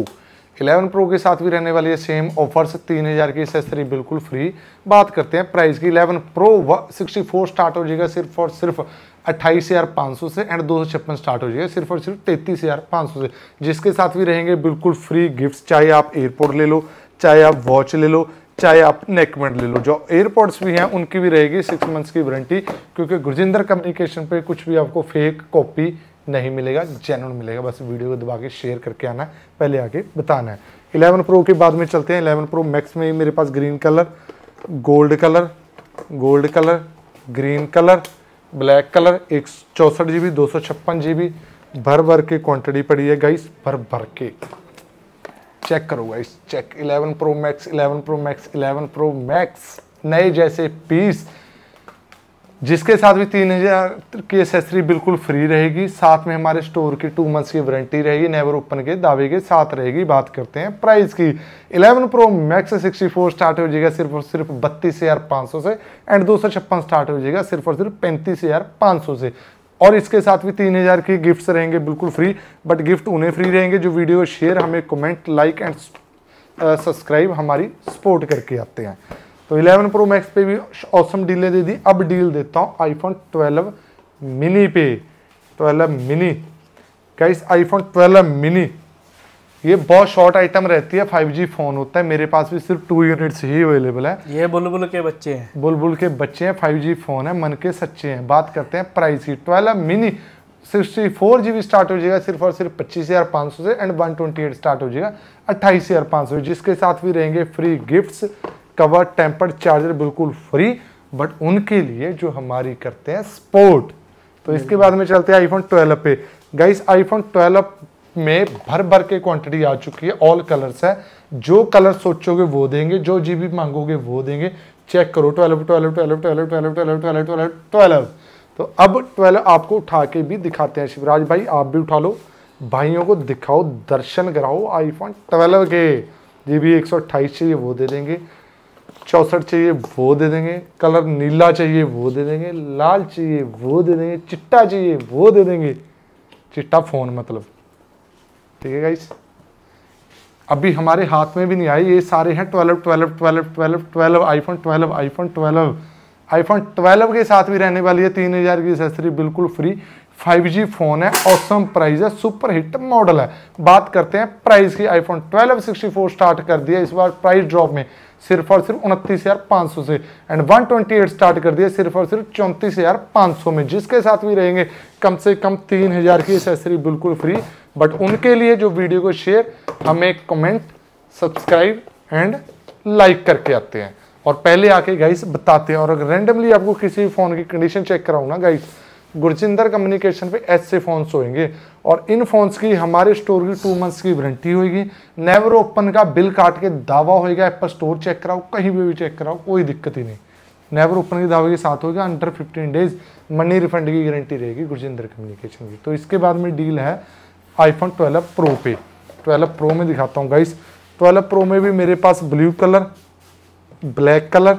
11 pro के साथ भी रहने वाली है सेम ऑफर्स तीन हज़ार की एसेसरी बिल्कुल फ्री बात करते हैं प्राइस की 11 प्रो सिक्सटी फोर स्टार्ट हो जाएगा सिर्फ और सिर्फ अट्ठाईस हज़ार पाँच सौ से एंड दो सौ छप्पन स्टार्ट हो जाएगा सिर्फ और सिर्फ तैंतीस हज़ार पाँच सौ से जिसके साथ भी रहेंगे बिल्कुल फ्री गिफ्ट्स चाहे आप एयरपोर्ट ले लो चाहे आप वॉच ले लो चाहे आप नेक बैंड ले लो जो एयरपोर्ट्स भी हैं उनकी भी रहेगी सिक्स मंथ्स की वारंटी क्योंकि गुरजिंदर कम्युनिकेशन पे कुछ भी आपको फेक कॉपी नहीं मिलेगा जेनुअन मिलेगा बस वीडियो को दबा के शेयर करके आना पहले आके बताना है इलेवन प्रो के बाद में चलते हैं इलेवन प्रो मैक्स में मेरे पास green colour gold colour gold colour green colour black colour एक चौंसठ जी बी दो सौ छप्पन जी बी भर भर के क्वांटिटी पड़ी है गाइस भर भर के चेक करो guys check 11 pro max 11 pro max 11 pro max नए जैसे पीस जिसके साथ भी तीन हज़ार की एसेसरी बिल्कुल फ्री रहेगी साथ में हमारे स्टोर की टू मंथ्स की वारंटी रहेगी नेवर ओपन के दावे के साथ रहेगी बात करते हैं प्राइस की 11 प्रो मैक्स 64 स्टार्ट हो जाएगा सिर्फ और सिर्फ बत्तीस हज़ार पाँच सौ से एंड दो स्टार्ट हो जाएगा सिर्फ और सिर्फ पैंतीस हज़ार पाँच सौ से और इसके साथ भी तीन हज़ार के गिफ्ट्स रहेंगे बिल्कुल फ्री बट गिफ्ट उन्हें फ्री रहेंगे जो वीडियो शेयर हमें कमेंट लाइक एंड सब्सक्राइब हमारी सपोर्ट करके आते हैं तो 11 प्रो मैक्स पे भी औसम डीलें दे दी अब डील देता हूँ आईफोन 12 मिनी पे 12 मिनी गाइस आईफोन 12 मिनी ये बहुत शॉर्ट आइटम रहती है फाइव जी फोन होता है मेरे पास भी सिर्फ टू यूनिट्स ही अवेलेबल है ये बुलबुल के बच्चे हैं बुलबुल के बच्चे हैं जी फोन है मन के सच्चे हैं बात करते हैं प्राइस की twelve mini sixty four G B start हो जाएगा सिर्फ और सिर्फ पच्चीस हज़ार पाँच सौ से and one twenty eight start हो जाएगा अट्ठाईस हज़ार पाँच सौ जिसके साथ भी रहेंगे free gifts cover tempered charger बिल्कुल फ्री बट उनके लिए जो हमारी करते हैं स्पोर्ट तो इसके बाद में चलते हैं आईफोन ट्वेल्व पे गाइस आईफोन ट्वेल्व में भर भर के क्वांटिटी आ चुकी है ऑल कलर्स है जो कलर सोचोगे वो देंगे जो जीबी मांगोगे वो देंगे चेक करो twelve twelve twelve twelve twelve twelve twelve twelve twelve तो अब ट्वेल्व आपको उठा के भी दिखाते हैं शिवराज भाई आप भी उठा लो भाइयों को दिखाओ दर्शन कराओ आईफोन ट्वेल्व के जी भी एक चाहिए वो दे देंगे चौंसठ चाहिए वो दे देंगे कलर नीला चाहिए वो दे देंगे लाल चाहिए वो दे देंगे चिट्टा चाहिए वो दे देंगे चिट्टा फ़ोन मतलब ठीक है गाइस अभी हमारे हाथ में भी नहीं आई ये सारे हैं twelve twelve twelve twelve twelve iPhone twelve iPhone twelve iPhone 12 के साथ भी रहने वाली है तीन हज़ार की एक्सेसरी बिल्कुल फ्री 5G फ़ोन है औसम प्राइस है सुपर हिट मॉडल है बात करते हैं प्राइस की आईफोन 12 64 स्टार्ट कर दिया इस बार प्राइस ड्रॉप में सिर्फ और सिर्फ उनतीस हजार पाँच सौ से and one twenty eight start कर दिया सिर्फ और सिर्फ चौंतीस हजार पाँच सौ में जिसके साथ भी रहेंगे कम से कम तीन हजार की एसेसरी बिल्कुल फ्री बट उनके लिए जो वीडियो को शेयर हमें कमेंट सब्सक्राइब एंड लाइक करके आते हैं और पहले आके गाइस बताते हैं और अगर रेंडमली आपको किसी फ़ोन की कंडीशन चेक कराऊंगा ना गाइस गुरजिंदर कम्युनिकेशन पे ऐसे फोन्स होंगे और इन फोन्स की हमारे स्टोर की टू मंथ्स की वारंटी होगी नेवर ओपन का बिल काट के दावा होएगा एप्पल स्टोर चेक कराओ कहीं भी, भी चेक कराओ कोई दिक्कत ही नहीं नेवर ओपन की दावे के साथ होगा under fifteen days money refund की गारंटी रहेगी गुरजिंदर कम्युनिकेशन की तो इसके बाद में डील है आईफोन ट्वेल्व प्रो पे ट्वेल्व प्रो में दिखाता हूँ गाइस ट्वेल्व प्रो में भी मेरे पास blue colour black colour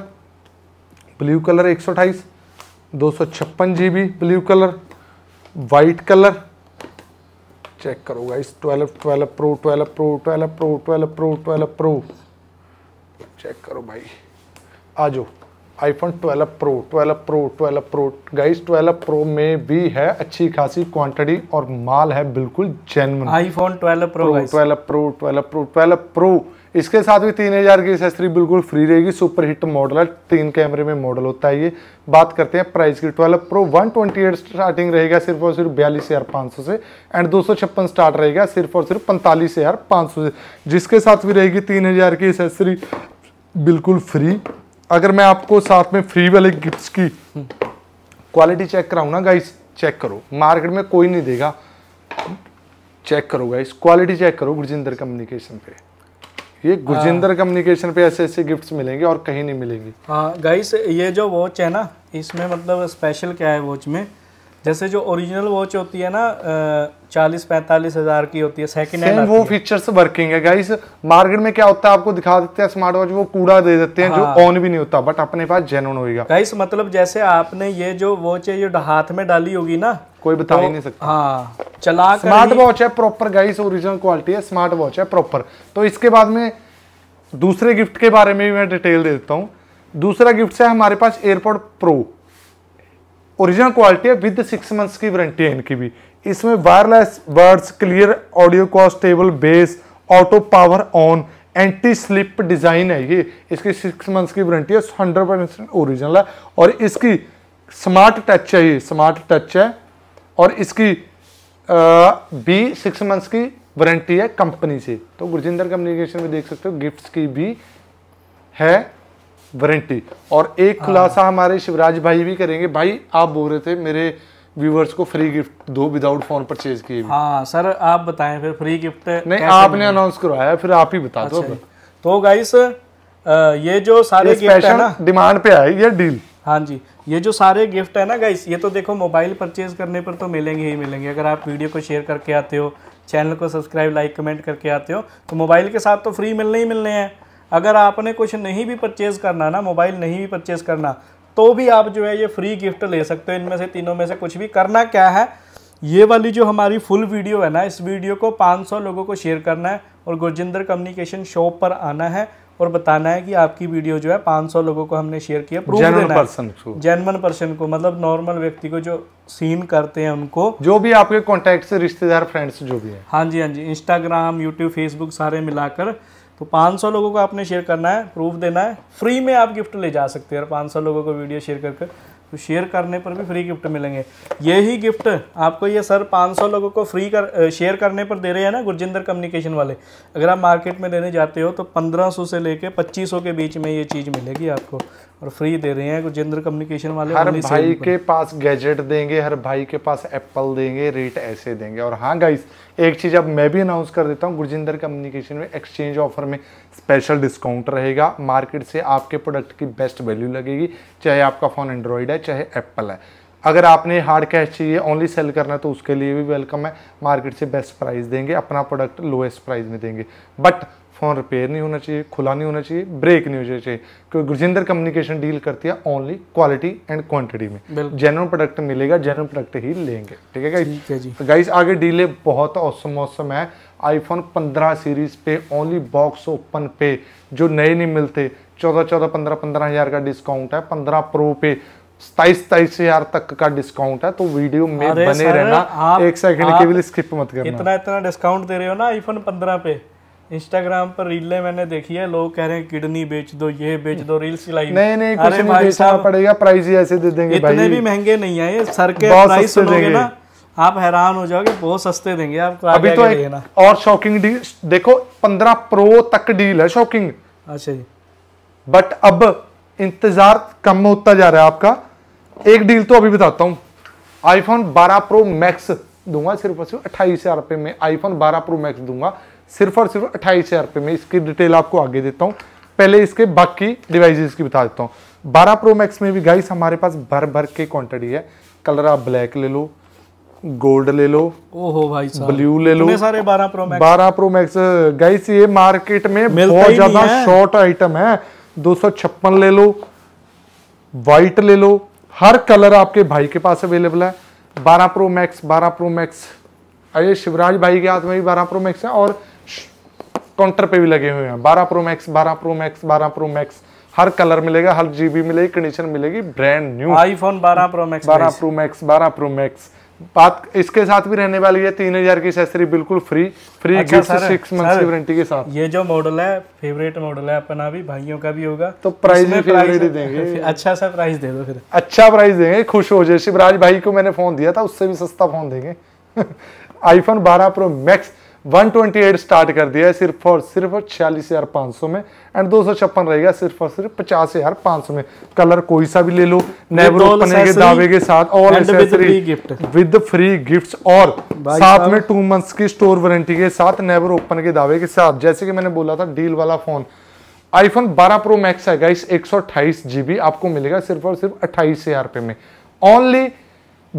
blue colour एक सौ अठाईस दो सौ छप्पन G B blue colour white colour check करो guys 12 12 pro 12 pro 12 pro 12 pro 12 pro check करो भाई आ जाओ iPhone 12 pro 12 pro 12 pro guys 12 pro में भी है अच्छी खासी क्वांटिटी और माल है बिल्कुल genuine iPhone phone twelve 12 pro 12 pro 12 pro, 12 pro इसके साथ भी तीन हज़ार की एसेसरी बिल्कुल फ्री रहेगी सुपर हिट मॉडल है तीन कैमरे में मॉडल होता है ये बात करते हैं प्राइस की twelve pro one twenty eight starting रहेगा सिर्फ और सिर्फ बयालीस हज़ार पाँच सौ से एंड दो सौ छप्पन स्टार्ट रहेगा सिर्फ और सिर्फ पैंतालीस हज़ार पाँच सौ से जिसके साथ भी रहेगी तीन हज़ार की एसेसरी बिल्कुल फ्री अगर मैं आपको साथ में फ्री वाले गिफ्ट की क्वालिटी चेक कराऊँ ना गाइस चेक करो मार्केट में कोई नहीं देगा चेक करो गाइस क्वालिटी चेक करो गुरजिंदर कम्युनिकेशन पे ये गुजिंदर कम्युनिकेशन पे ऐसे ऐसे गिफ्ट्स मिलेंगे और कहीं नहीं मिलेंगे हाँ गाइस ये जो वॉच है ना इसमें मतलब स्पेशल क्या है वॉच में जैसे जो ओरिजिनल वॉच होती है ना चालीस पैंतालीस हजार की होती है सेकंड हैंड वो फीचर्स वर्किंग है गाइस मार्केट में क्या होता है आपको दिखा देते हैं स्मार्ट वॉच वो कूड़ा दे देते हैं हाँ। जो ऑन भी नहीं होता बट अपने पास जेनुअन होगा गाइस मतलब जैसे आपने ये जो वॉच है ये हाथ में डाली होगी ना कोई बता ही तो, नहीं सकता हाँ चला स्मार्ट वॉच है प्रॉपर गाइस ओरिजिनल क्वालिटी है स्मार्ट वॉच है प्रॉपर तो इसके बाद में दूसरे गिफ्ट के बारे में भी मैं डिटेल दे देता हूँ दूसरा गिफ्ट है हमारे पास एयरपोर्ट प्रो ओरिजिनल क्वालिटी है विद सिक्स मंथ्स की वारंटी है इनकी भी इसमें वायरलेस वर्ड्स क्लियर ऑडियो कॉस्टेबल bass auto power on anti slip design है ये इसकी सिक्स मंथ्स की वारंटी है हंड्रेड परसेंट ओरिजिनल है और इसकी स्मार्ट टच है ये स्मार्ट टच है और इसकी भी सिक्स मंथ्स की वारंटी है कंपनी से तो गुरजिंदर कम्युनिकेशन में देख सकते हो गिफ्ट्स की भी है वारंटी और एक हाँ। खुलासा हमारे शिवराज भाई भी करेंगे भाई आप बोल रहे थे मेरे व्यूवर्स को फ्री गिफ्ट दो विदाउट फोन परचेज किए हाँ सर आप बताएं फिर फ्री गिफ्ट नहीं आपने अनाउंस करवाया फिर आप ही बता दो अच्छा तो गाइस ये जो सारे गिफ्ट है ना डिमांड पे आई ये डील हाँ जी ये जो सारे गिफ्ट है ना गाइस ये तो देखो मोबाइल परचेज करने पर तो मिलेंगे ही मिलेंगे अगर आप वीडियो को शेयर करके आते हो चैनल को सब्सक्राइब लाइक कमेंट करके आते हो तो मोबाइल के साथ तो फ्री मिलने ही मिलने हैं अगर आपने कुछ नहीं भी परचेज़ करना ना मोबाइल नहीं भी परचेज़ करना तो भी आप जो है ये फ्री गिफ्ट ले सकते हो इनमें से तीनों में से कुछ भी करना क्या है ये वाली जो हमारी फुल वीडियो है ना इस वीडियो को 500 लोगों को शेयर करना है और गुरजिंदर कम्युनिकेशन शॉप पर आना है और बताना है कि आपकी वीडियो जो है 500 लोगों को हमने शेयर किया प्रूफ जेनवन पर्सन को जेनवन पर्सन को मतलब नॉर्मल व्यक्ति को जो सीन करते हैं उनको जो भी आपके कॉन्टेक्ट से रिश्तेदार फ्रेंड्स जो भी है हाँ जी हाँ जी इंस्टाग्राम यूट्यूब फेसबुक सारे मिलाकर तो 500 लोगों को आपने शेयर करना है प्रूफ देना है फ्री में आप गिफ्ट ले जा सकते हैं और 500 लोगों को वीडियो शेयर कर तो शेयर करने पर भी फ्री गिफ्ट मिलेंगे यही गिफ्ट आपको ये सर 500 लोगों को फ्री कर शेयर करने पर दे रहे हैं ना गुरजिंदर कम्युनिकेशन वाले अगर आप मार्केट में लेने जाते हो तो 1500 से लेके 2500 के बीच में ये चीज़ मिलेगी आपको और फ्री दे रहे हैं गुरजिंदर कम्युनिकेशन वाले हर भाई के पास गैजेट देंगे हर भाई के पास एप्पल देंगे रेट ऐसे देंगे और हाँ गाइस एक चीज़ अब मैं भी अनाउंस कर देता हूँ गुरजिंदर कम्युनिकेशन में एक्सचेंज ऑफर में स्पेशल डिस्काउंट रहेगा मार्केट से आपके प्रोडक्ट की बेस्ट वैल्यू लगेगी चाहे आपका फ़ोन एंड्रॉयड है चाहे एप्पल है अगर आपने हार्ड कैश चाहिए ओनली सेल करना है तो उसके लिए भी वेलकम है मार्केट से बेस्ट प्राइस देंगे अपना प्रोडक्ट लोएस्ट प्राइस में देंगे बट फ़ोन रिपेयर नहीं होना चाहिए खुला नहीं होना चाहिए ब्रेक नहीं होना चाहिए क्योंकि गुरजिंदर कम्युनिकेशन डील करती है ओनली क्वालिटी एंड क्वांटिटी में जेनुअन प्रोडक्ट मिलेगा जेनुअन प्रोडक्ट ही लेंगे ठीक है गाइस गाइस तो आगे डीले बहुत औसम मौसम है आईफोन 15 सीरीज़ पे ओनली बॉक्स ओपन पे जो नए नहीं मिलते चौदह चौदह पंद्रह पंद्रह हज़ार का डिस्काउंट है पंद्रह प्रो पे सताइस सताइस हजार तक का डिस्काउंट है तो वीडियो में बने रहना एक सेकंड के लिए स्किप मत करना इतना इतना डिस्काउंट दे रहे हो ना आईफोन पंद्रह पे इंस्टाग्राम पर रीले मैंने देखी है लोग कह रहे हैं किडनी बेच दो ये बेच दो रील सिलाई नहीं नहीं कुछ नहीं बेचना पड़ेगा प्राइस ही ऐसे दे देंगे इतने भी महंगे नहीं है ये सर के प्राइस सुनोगे ना आप हैरान हो जाओगे बहुत सस्ते देंगे आप अभी तो एक और शॉकिंग डील देखो पंद्रह प्रो तक डील है शॉकिंग अच्छा जी बट अब इंतजार कम होता जा रहा है आपका एक डील तो अभी बताता हूँ आईफोन 12 प्रो मैक्स दूंगा सिर्फ और सिर्फ अट्ठाईस हजार रुपये में आईफोन 12 प्रो मैक्स दूंगा सिर्फ और सिर्फ अट्ठाईस हजार रुपये में इसकी डिटेल आपको आगे देता हूँ पहले इसके बाकी डिवाइसेस की बता देता हूँ 12 प्रो मैक्स में भी गाइस हमारे पास भर भर के क्वांटिटी है कलर आप ब्लैक ले लो गोल्ड ले लो ओहो भाई साहब ब्लू ले लो सारे बारह प्रो मैक्स बारह प्रो मैक्स गाइस ये मार्केट में बहुत ज्यादा शॉर्ट आइटम है दो ले लो वाइट ले लो हर कलर आपके भाई के पास अवेलेबल है 12 प्रो मैक्स 12 प्रो मैक्स अरे शिवराज भाई के हाथ में भी 12 प्रो मैक्स है और काउंटर पे भी लगे हुए हैं 12 pro max 12 pro max 12 pro max हर कलर मिलेगा हर जीबी मिलेगी कंडीशन मिलेगी brand new iPhone 12 pro max 12 pro max 12 pro max बात इसके साथ भी रहने वाली है तीन हजार की सैसरी बिल्कुल फ्री फ्री अच्छा, गिफ्ट सिक्स मंथ की वारंटी के साथ ये जो मॉडल है फेवरेट मॉडल है अपना भी भाइयों का भी होगा तो प्राइस भी प्राइस दे देंगे <laughs> अच्छा सा प्राइस दे दो फिर अच्छा प्राइस देंगे खुश हो जाए शिवराज भाई को मैंने फोन दिया था उससे भी सस्ता फोन देंगे आईफोन <laughs> बारह प्रो मैक्स 128 स्टार्ट कर दिया है सिर्फ और सिर्फ छियालीस हज़ार पांच सौ में एंड दो सौ छप्पन रहेगा सिर्फ और सिर्फ पचास हज़ार पांच सौ में कलर कोई सा भी ले लो नेवरो पने के दावे के साथ all gift with free gifts और साथ में टू मंथ्स की स्टोर वारंटी के साथ नेवर ओपन के दावे के साथ जैसे कि मैंने बोला था डील वाला फोन आईफोन बारह प्रो मैक्स है एक सौ आपको मिलेगा सिर्फ और सिर्फ अट्ठाईस हजार में ओनली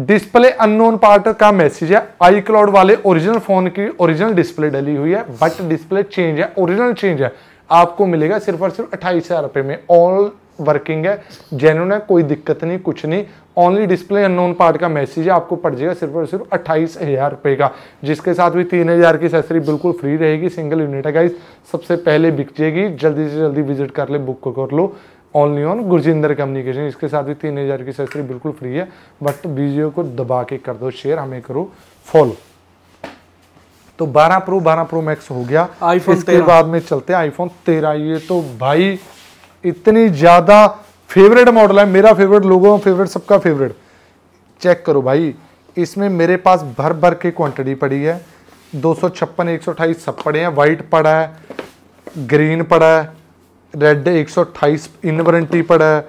डिस्प्ले अननोन पार्ट का मैसेज है आई क्लाउड वाले ओरिजिनल फोन की ओरिजिनल डिस्प्ले डली हुई है बट डिस्प्ले चेंज है ओरिजिनल चेंज है आपको मिलेगा सिर्फ और सिर्फ अट्ठाईस हज़ार रुपए में ऑल वर्किंग है जेन्यून है कोई दिक्कत नहीं कुछ नहीं ओनली डिस्प्ले अननोन पार्ट का मैसेज है आपको पड़ जाएगा सिर्फ और सिर्फ अट्ठाईस हज़ार रुपए का जिसके साथ भी तीन हज़ार की सैसरी बिल्कुल फ्री रहेगी सिंगल यूनिट है गाइस सबसे पहले बिक जाएगी जल्दी से जल्दी विजिट कर ले बुक कर लो ओनली ऑन गुरजिंदर कम्युनिकेशन इसके साथ भी तीन हज़ार की सस्त्री बिल्कुल फ्री है बट वीडियो को दबा के कर दो शेयर हमें करो फॉलो तो 12 प्रो 12 प्रो मैक्स हो गया आईफोन इसके बाद में चलते हैं आईफोन 13 ये तो भाई इतनी ज़्यादा फेवरेट मॉडल है मेरा फेवरेट लोगों का फेवरेट सबका फेवरेट चेक करो भाई इसमें मेरे पास भर भर के क्वांटिटी पड़ी है दो सौ छप्पन एक सौ अठाईस सब पड़े हैं वाइट पड़ा है ग्रीन पड़ा है रेड एक सौ अट्ठाईस इन वारंटी पड़ा है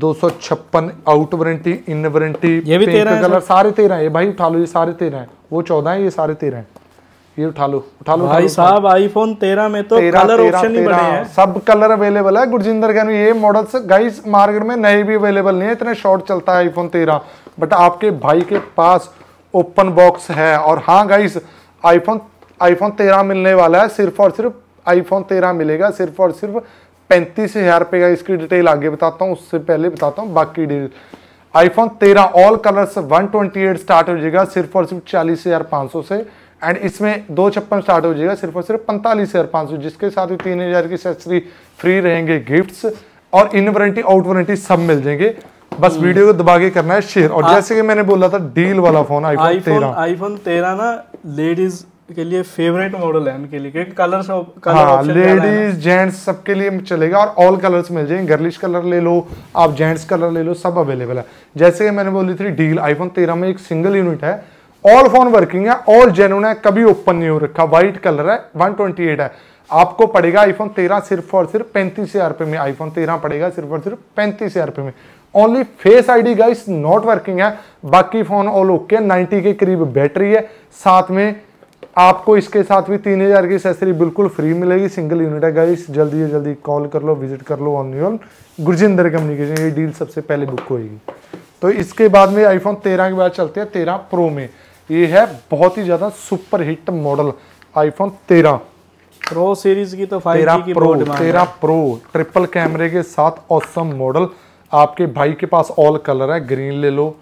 दो सौ छप्पन आउट वारंटी इन वारंटी ये भी तेरह कलर सारे तेरह है भाई उठा लो ये सारे तेरह है वो चौदह है ये सारे तेरह है ये उठा लो उठा लो भाई साहब आईफोन तेरह में तो तेरा, कलर ऑप्शन ही बड़े हैं सब कलर अवेलेबल है गुरजिंदर कहने ये मॉडल्स गाइस मार्केट में नए भी अवेलेबल नहीं है इतने शॉर्ट चलता है आईफोन तेरह बट आपके भाई के पास ओपन बॉक्स है और हाँ गाइस आईफोन आईफोन तेरह मिलने वाला है सिर्फ और सिर्फ आईफोन तेरह मिलेगा सिर्फ और सिर्फ पैंतीस हज़ार रुपये का इसकी डिटेल आगे बताता हूँ उससे पहले बताता हूँ बाकी detail iPhone 13 all colours 128 start हो जाएगा सिर्फ और सिर्फ चालीस हज़ार पाँच सौ से एंड इसमें दो छप्पन स्टार्ट हो जाएगा सिर्फ और सिर्फ पैंतालीस हज़ार पाँच सौ जिसके साथ ही तीन हज़ार की एक्सेसरी फ्री रहेंगे गिफ्ट्स और इन वारंटी आउट वारंटी सब मिल जाएंगे बस हम्म। वीडियो को दबा के करना है शेयर और आ, जैसे कि मैंने बोला था डील वाला फोन आईफोन तेरह आईफोन तेरह ना लेडीज के लिए फेवरेट मॉडल है उनके लिए क्योंकि कलर सब कलर हाँ, लेडीज जेंट्स सबके लिए चलेगा और ऑल कलर्स मिल जाएंगे गर्लिश कलर ले लो आप जेंट्स कलर ले लो सब अवेलेबल है जैसे कि मैंने बोली थी डील आईफोन तेरह में एक सिंगल यूनिट है ऑल फोन वर्किंग है ऑल जेनुन है कभी ओपन नहीं हो रखा व्हाइट कलर है वन है आपको पड़ेगा आईफोन तेरह सिर्फ और सिर्फ पैंतीस हजार रुपये में आईफोन तेरह पड़ेगा सिर्फ और सिर्फ पैंतीस हजार रुपये में only face ID guys not working है बाकी फोन ऑल ओके नाइनटी के करीब बैटरी है साथ में आपको इसके साथ भी तीन हज़ार की एसेसरी बिल्कुल फ्री मिलेगी सिंगल यूनिट है गाइस जल्दी से जल्दी कॉल कर लो विजिट कर लो ऑन यूल गुरजिंदर कम्युनिकेशन ये डील सबसे पहले बुक होगी तो इसके बाद में आईफोन तेरह के बाद चलते हैं तेरह प्रो में ये है बहुत ही ज़्यादा सुपर हिट मॉडल आईफोन तेरह प्रो सीरीज की तो तेरह प्रो तेरह प्रो ट्रिपल कैमरे के साथ औसम मॉडल आपके भाई के पास ऑल कलर है ग्रीन ले लो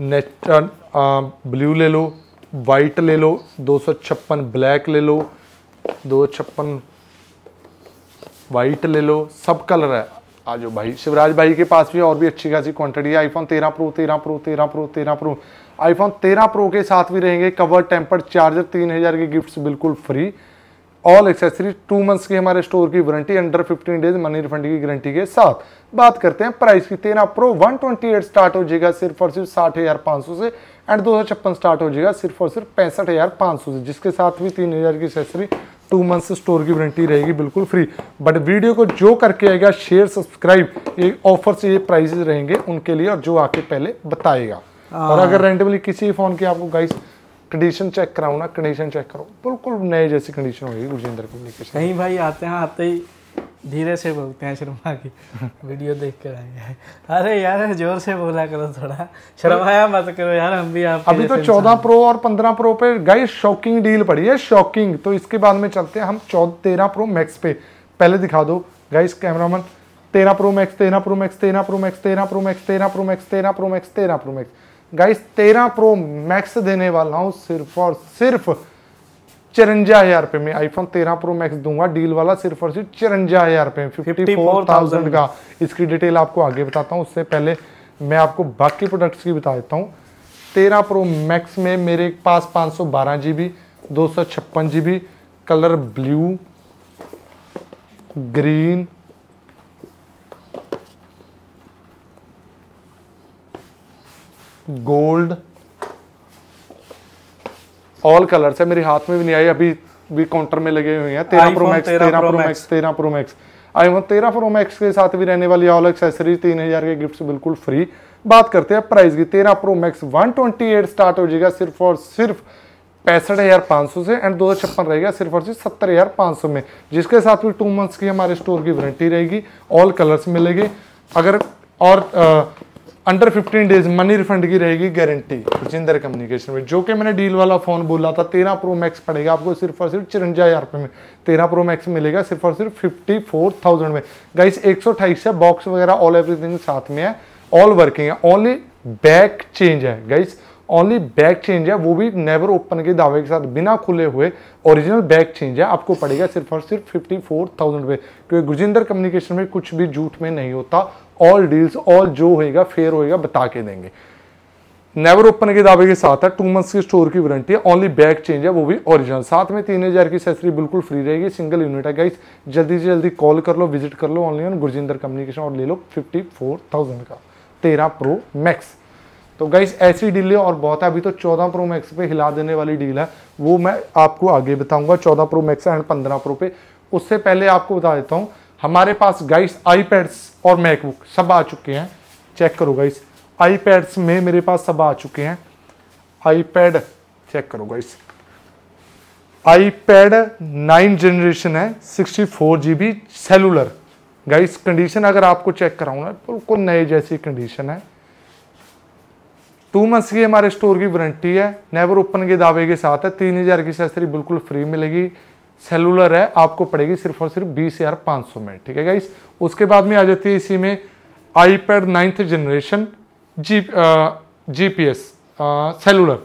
नेट ब्लू uh, uh, ले लो वाइट ले लो दो ब्लैक ले लो दो वाइट ले लो सब कलर है आ जाओ भाई शिवराज भाई के पास भी और भी अच्छी खासी क्वांटिटी है iPhone 13 pro 13 pro 13 pro 13 pro iPhone 13 pro के साथ भी रहेंगे कवर टेम्पर चार्जर तीन हज़ार के गिफ्ट्स बिल्कुल free all accessory two months की हमारे स्टोर की warranty under 15 days money refund की गारंटी के साथ बात करते हैं प्राइस की तेरह प्रो वन स्टार्ट हो जाएगा सिर्फ और सिर्फ साठ से एंड दो स्टार्ट हो जाएगा सिर्फ और सिर्फ पैंसठ हज़ार सौ से जिसके साथ भी तीन हज़ार की एक्सेसरी टू मंथ्स स्टोर की वारंटी रहेगी बिल्कुल फ्री बट वीडियो को जो करके आएगा शेयर सब्सक्राइब ये ऑफर से ये प्राइजेज रहेंगे उनके लिए और जो आके पहले बताएगा और हाँ। अगर रेंडमली किसी फ़ोन की आपको गाइस कंडीशन चेक कराओ ना कंडीशन चेक करो बिल्कुल नए जैसी कंडीशन होगी गुरजिंदर कम्युनिकेशन नहीं भाई आते हैं आते ही धीरे से बोलते हैं शर्मा की वीडियो देख कर आए हैं अरे यार जोर से बोला करो थोड़ा शर्माया मत करो यार हम भी आप अभी तो चौदह प्रो और पंद्रह प्रो पे गाइस शॉकिंग डील पड़ी है शॉकिंग तो इसके बाद में चलते हैं हम चौदह तेरह प्रो मैक्स पे पहले दिखा दो गाइस कैमरामैन तेरह प्रो मैक्स तेरह प्रो मैक्स तेरह प्रो मैक्स तेरह प्रो मैक्स तेरह प्रो मैक्स तेरह प्रो मैक्स तेरह प्रो मैक्स गाइस तेरह प्रो मैक्स देने वाला हूँ सिर्फ और सिर्फ चिरंजा हजार रुपए में आईफोन तेरह प्रो मैक्स दूंगा डील वाला सिर्फ और सिर्फ चिरंजा हजार रुपए फिफ्टी फोर थाउजेंड का इसकी डिटेल आपको आगे बताता हूँ उससे पहले मैं आपको बाकी प्रोडक्ट्स की बता देता हूँ तेरह प्रो मैक्स में मेरे पास पाँच सौ बारह जी बी दो सौ छप्पन G B colour blue green gold all colours है मेरे हाथ में भी नहीं आई अभी भी काउंटर में लगे हुए हैं तेरह प्रो मैक्स तेरह प्रो मैक्स तेरह प्रो मैक्स आई फोन तेरह प्रो मैक्स के साथ भी रहने वाली ऑल एक्सेसरीज तीन हजार के गिफ्ट बिल्कुल फ्री बात करते हैं प्राइस की तेरह pro max one twenty eight start हो जाएगा सिर्फ और सिर्फ पैंसठ हज़ार पाँच सौ से एंड दो सौ छप्पन रहेगा सिर्फ और सिर्फ सत्तर हज़ार पाँच सौ में जिसके साथ भी टू मंथ्स की हमारे स्टोर की वारंटी रहेगी ऑल कलर्स मिलेगी अगर और आ, अंडर 15 डेज मनी रिफंड की रहेगी गारंटी जिंदर कम्युनिकेशन में जो कि मैंने डील वाला फ़ोन बोला था तेरह प्रो मैक्स पड़ेगा आपको सिर्फ और सिर्फ चिरंजा हज़ार रुपये में तेरह प्रो मैक्स मिलेगा सिर्फ और सिर्फ 54,000 में गाइस एक सौ अट्ठाईस है बॉक्स वगैरह ऑल एवरीथिंग साथ में है ऑल वर्किंग है ओनली बैक चेंज है गाइस ओनली बैक चेंज है वो भी नेवर ओपन के दावे के साथ बिना खुले हुए ओरिजिनल बैक चेंज है आपको पड़ेगा सिर्फ और सिर्फ फिफ्टी फोर थाउजेंड रुपये क्योंकि गुजिंदर कम्युनिकेशन में कुछ भी झूठ में नहीं होता ऑल डील्स ऑल जो होएगा फेयर होएगा बता के देंगे नेवर ओपन के दावे के साथ है टू मंथ्स की स्टोर की वारंटी है ओनली बैग चेंज है वो भी ओरिजिनल साथ में तीन हज़ार की सैसरी बिल्कुल फ्री रहेगी सिंगल यूनिट है गाइस जल्दी से जल्दी कॉल कर लो विजिट कर लो ऑनलाइन गुरजिंदर कम्युनिकेशन और ले लो फिफ्टी फोर थाउजेंड का तेरह प्रो मैक्स तो गाइस ऐसी डील है और बहुत है अभी तो चौदह प्रो मैक्स पे हिला देने वाली डील है वो मैं आपको आगे बताऊंगा चौदह प्रो मैक्स एंड पंद्रह प्रो पे उससे पहले आपको बता देता हूँ हमारे पास गाइस आईपैड्स और मैकबुक सब आ चुके हैं चेक करो गाइस आईपैड्स में मेरे पास सब आ चुके हैं आईपैड चेक करो गाइस आईपैड नाइन जनरेशन है sixty four G B cellular guys condition अगर आपको चेक कराऊंगा ना बिल्कुल नए जैसी कंडीशन है टू मंथ्स की हमारे स्टोर की वारंटी है नेवर ओपन के दावे के साथ है तीन हज़ार की सस्त्री बिल्कुल फ्री मिलेगी सेलुलर है आपको पड़ेगी सिर्फ और सिर्फ बीस हजार पाँच सौ में ठीक है गाइस उसके बाद में आ जाती है इसी में iPad ninth generation G G P S cellular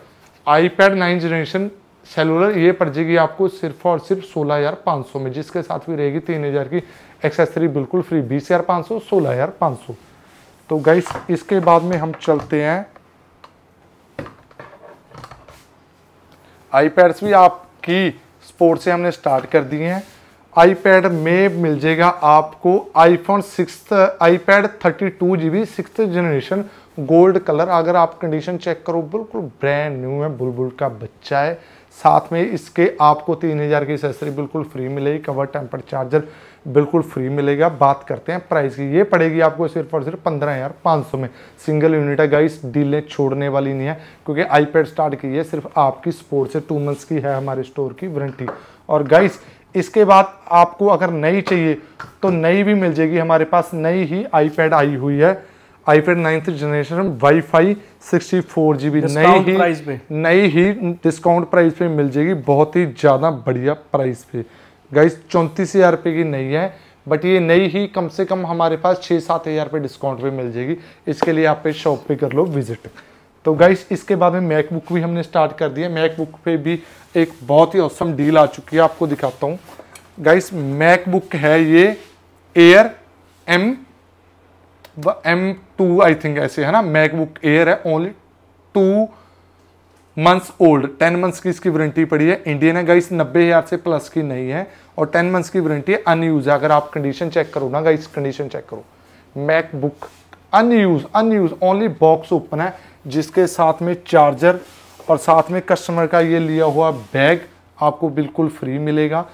iPad ninth generation cellular ये पड़ जाएगी आपको सिर्फ और सिर्फ सोलह हजार पाँच सौ में जिसके साथ भी रहेगी तीन हजार की एक्सेसरी बिल्कुल फ्री बीस हजार पाँच सौ सोलह हजार पाँच सौ तो गाइस इसके बाद में हम चलते हैं आईपैड्स भी आपकी फोर से हमने स्टार्ट कर दिए हैं आईपैड में मिल जाएगा आपको iPhone six iPad thirty two G B six generation gold colour अगर आप कंडीशन चेक करो बिल्कुल ब्रांड न्यू है बुलबुल का बच्चा है साथ में इसके आपको तीन हज़ार की एसेसरी बिल्कुल फ्री मिलेगी कवर टेम्पर चार्जर बिल्कुल फ्री मिलेगा बात करते हैं प्राइस की ये पड़ेगी आपको सिर्फ और सिर्फ पंद्रह हज़ार पाँच सौ में सिंगल यूनिट है गाइस डीलें छोड़ने वाली नहीं है क्योंकि आईपैड स्टार्ट की है सिर्फ आपकी स्पोर्ट से टू मंथ्स की है हमारे स्टोर की वारंटी और गाइस इसके बाद आपको अगर नई चाहिए तो नई भी मिल जाएगी हमारे पास नई ही आई आई हुई है iPad ninth generation wifi sixty four G B नई ही नई ही डिस्काउंट प्राइस पे मिल जाएगी बहुत ही ज़्यादा बढ़िया प्राइस पे गाइस चौंतीस हज़ार रुपये की नई है बट ये नई ही कम से कम हमारे पास छः सात हज़ार रुपये डिस्काउंट पे मिल जाएगी इसके लिए आप पे शॉप पे कर लो विजिट तो गाइस इसके बाद में मैकबुक भी हमने स्टार्ट कर दिया मैकबुक पे भी एक बहुत ही औसम डील आ चुकी है आपको दिखाता हूँ गाइस मैकबुक है ये air M M two I think ऐसे है ना मैकबुक एयर है only two months old ten months की इसकी वारंटी पड़ी है इंडियन है गाइस नब्बे हज़ार से प्लस की नहीं है और टेन मंथ्स की वारंटी है अनयूज है अगर आप कंडीशन चेक करो ना गाइस कंडीशन चेक करो MacBook unused unused only box open है जिसके साथ में चार्जर और साथ में कस्टमर का ये लिया हुआ बैग आपको बिल्कुल फ्री मिलेगा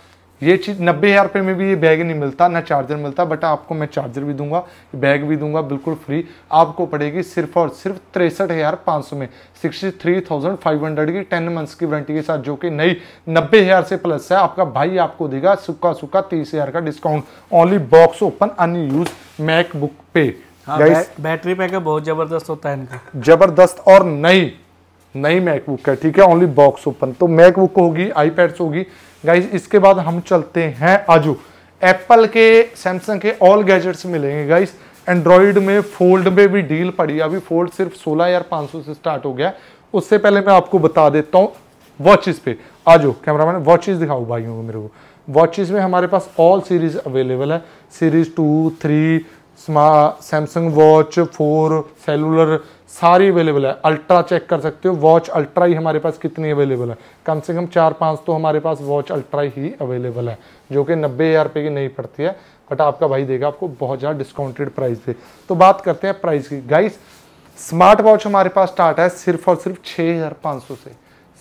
ये चीज़ नब्बे हज़ार रुपये में भी ये बैग नहीं मिलता ना चार्जर मिलता बट आपको मैं चार्जर भी दूंगा बैग भी दूंगा बिल्कुल फ्री आपको पड़ेगी सिर्फ और सिर्फ तिरसठ हज़ार पाँच सौ में sixty three thousand five hundred की टेन मंथ्स की वारंटी के साथ जो कि नई नब्बे हज़ार से प्लस है आपका भाई आपको देगा सुखा सुक्का तीस हज़ार का discount only box open unused MacBook पे हाँ, बैटरी बैकअप बहुत जबरदस्त होता है इनका जबरदस्त और नई नई मैकबुक है ठीक है ओनली बॉक्स ओपन तो मैकबुक होगी आईपैड्स होगी गाइज इसके बाद हम चलते हैं आजू एप्पल के सैमसंग के ऑल गैजेट्स मिलेंगे गाइज एंड्रॉयड में फोल्ड में भी डील पड़ी अभी फोल्ड सिर्फ सोलह हजार पाँच सौ से स्टार्ट हो गया उससे पहले मैं आपको बता देता हूँ वॉचेस पे आ जाओ कैमरा मैन वॉचेस दिखाऊ भाइयों को मेरे को वॉचेस में हमारे पास ऑल सीरीज अवेलेबल है series two three Samsung watch four cellular सारी अवेलेबल है अल्ट्रा चेक कर सकते हो वॉच अल्ट्रा ही हमारे पास कितनी अवेलेबल है कम से कम चार पाँच तो हमारे पास वॉच अल्ट्रा ही अवेलेबल है जो कि नब्बे हज़ार रुपये की नहीं पड़ती है बट आपका भाई देगा आपको बहुत ज़्यादा डिस्काउंटेड प्राइस पे तो बात करते हैं प्राइस की गाइस स्मार्ट वॉच हमारे पास स्टार्ट है सिर्फ और सिर्फ छः हज़ार पाँच सौ से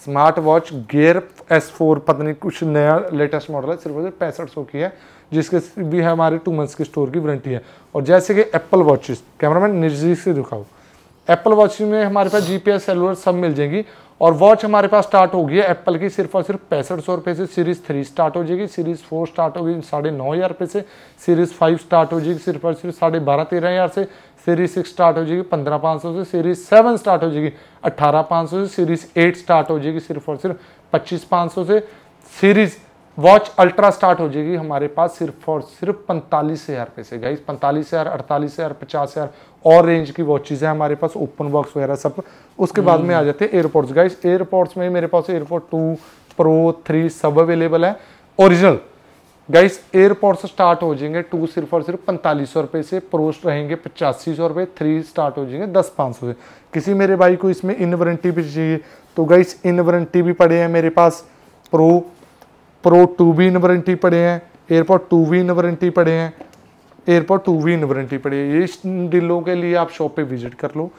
smart watch gear S four पता नहीं कुछ नया लेटेस्ट मॉडल है सिर्फ और सिर्फ पैंसठ सौ की है जिसके भी है हमारे टू मंथ्स की स्टोर की वारंटी है और जैसे कि एप्पल वॉचेस कैमरामैन निर्जी से दिखाओ एप्पल वॉच में हमारे पास जीपीएस सेलुलर सब मिल जाएंगी और वॉच हमारे पास स्टार्ट होगी एप्पल की सिर्फ और सिर्फ पैंसठ सौ रुपये से सीरीज थ्री स्टार्ट हो जाएगी सीरीज फोर स्टार्ट होगी साढ़े नौ हज़ार रुपये से सीरीज फाइव स्टार्ट हो जाएगी सिर्फ और सिर्फ साढ़े बारह तेरह हज़ार से सीरीज सिक्स स्टार्ट हो जाएगी पंद्रह पाँच सौ से सीरीज सेवन स्टार्ट हो जाएगी अट्ठारह पाँच सौ से सीरीज एट स्टार्ट हो जाएगी सिर्फ और सिर्फ पच्चीस पाँच सौ से सीरीज़ वॉच अल्ट्रा स्टार्ट हो जाएगी हमारे पास सिर्फ और सिर्फ पैंतालीस हज़ार रुपये से गाइस पैंतालीस हज़ार अड़तालीस हज़ार पचास हज़ार और रेंज की वॉचेज़ है हमारे पास ओपन बॉक्स वगैरह सब उसके बाद में आ हम्म। जाते हैं एयरपोर्ट्स गाइस एयरपोर्ट्स में मेरे पास एयरपोर्ट टू प्रो थ्री सब अवेलेबल है ओरिजिनल गाइस एयरपोर्ट्स स्टार्ट हो जाएंगे टू सिर्फ और सिर्फ पैंतालीस सौ रुपये से प्रोस्ट रहेंगे पचासी सौ रुपये थ्री स्टार्ट हो जाएंगे दस पाँच सौ से किसी मेरे भाई को इसमें इन वारंटी भी चाहिए तो गाइस इन वारंटी भी पड़े हैं मेरे पास pro pro two V warranty पड़े हैं एयरपोर्ट टू वी वारंटी पड़े हैं एयरपोर्ट टू वी वारंटी पड़े हैं ये डीलों के लिए आप शॉप पे विजिट कर लो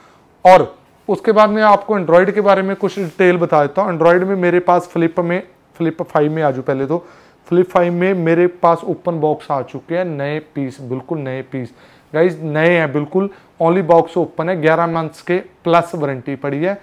और उसके बाद में आपको एंड्रॉयड के बारे में कुछ डिटेल बता देता हूँ एंड्रॉयड में मेरे पास फ्लिप में फ्लिप फाइव में आ जाओ पहले तो फ्लिप फाइव में मेरे पास ओपन बॉक्स आ चुके हैं नए पीस बिल्कुल नए पीस गाइज नए हैं बिल्कुल ओनली बॉक्स ओपन है ग्यारह मंथ्स के प्लस वारंटी पड़ी है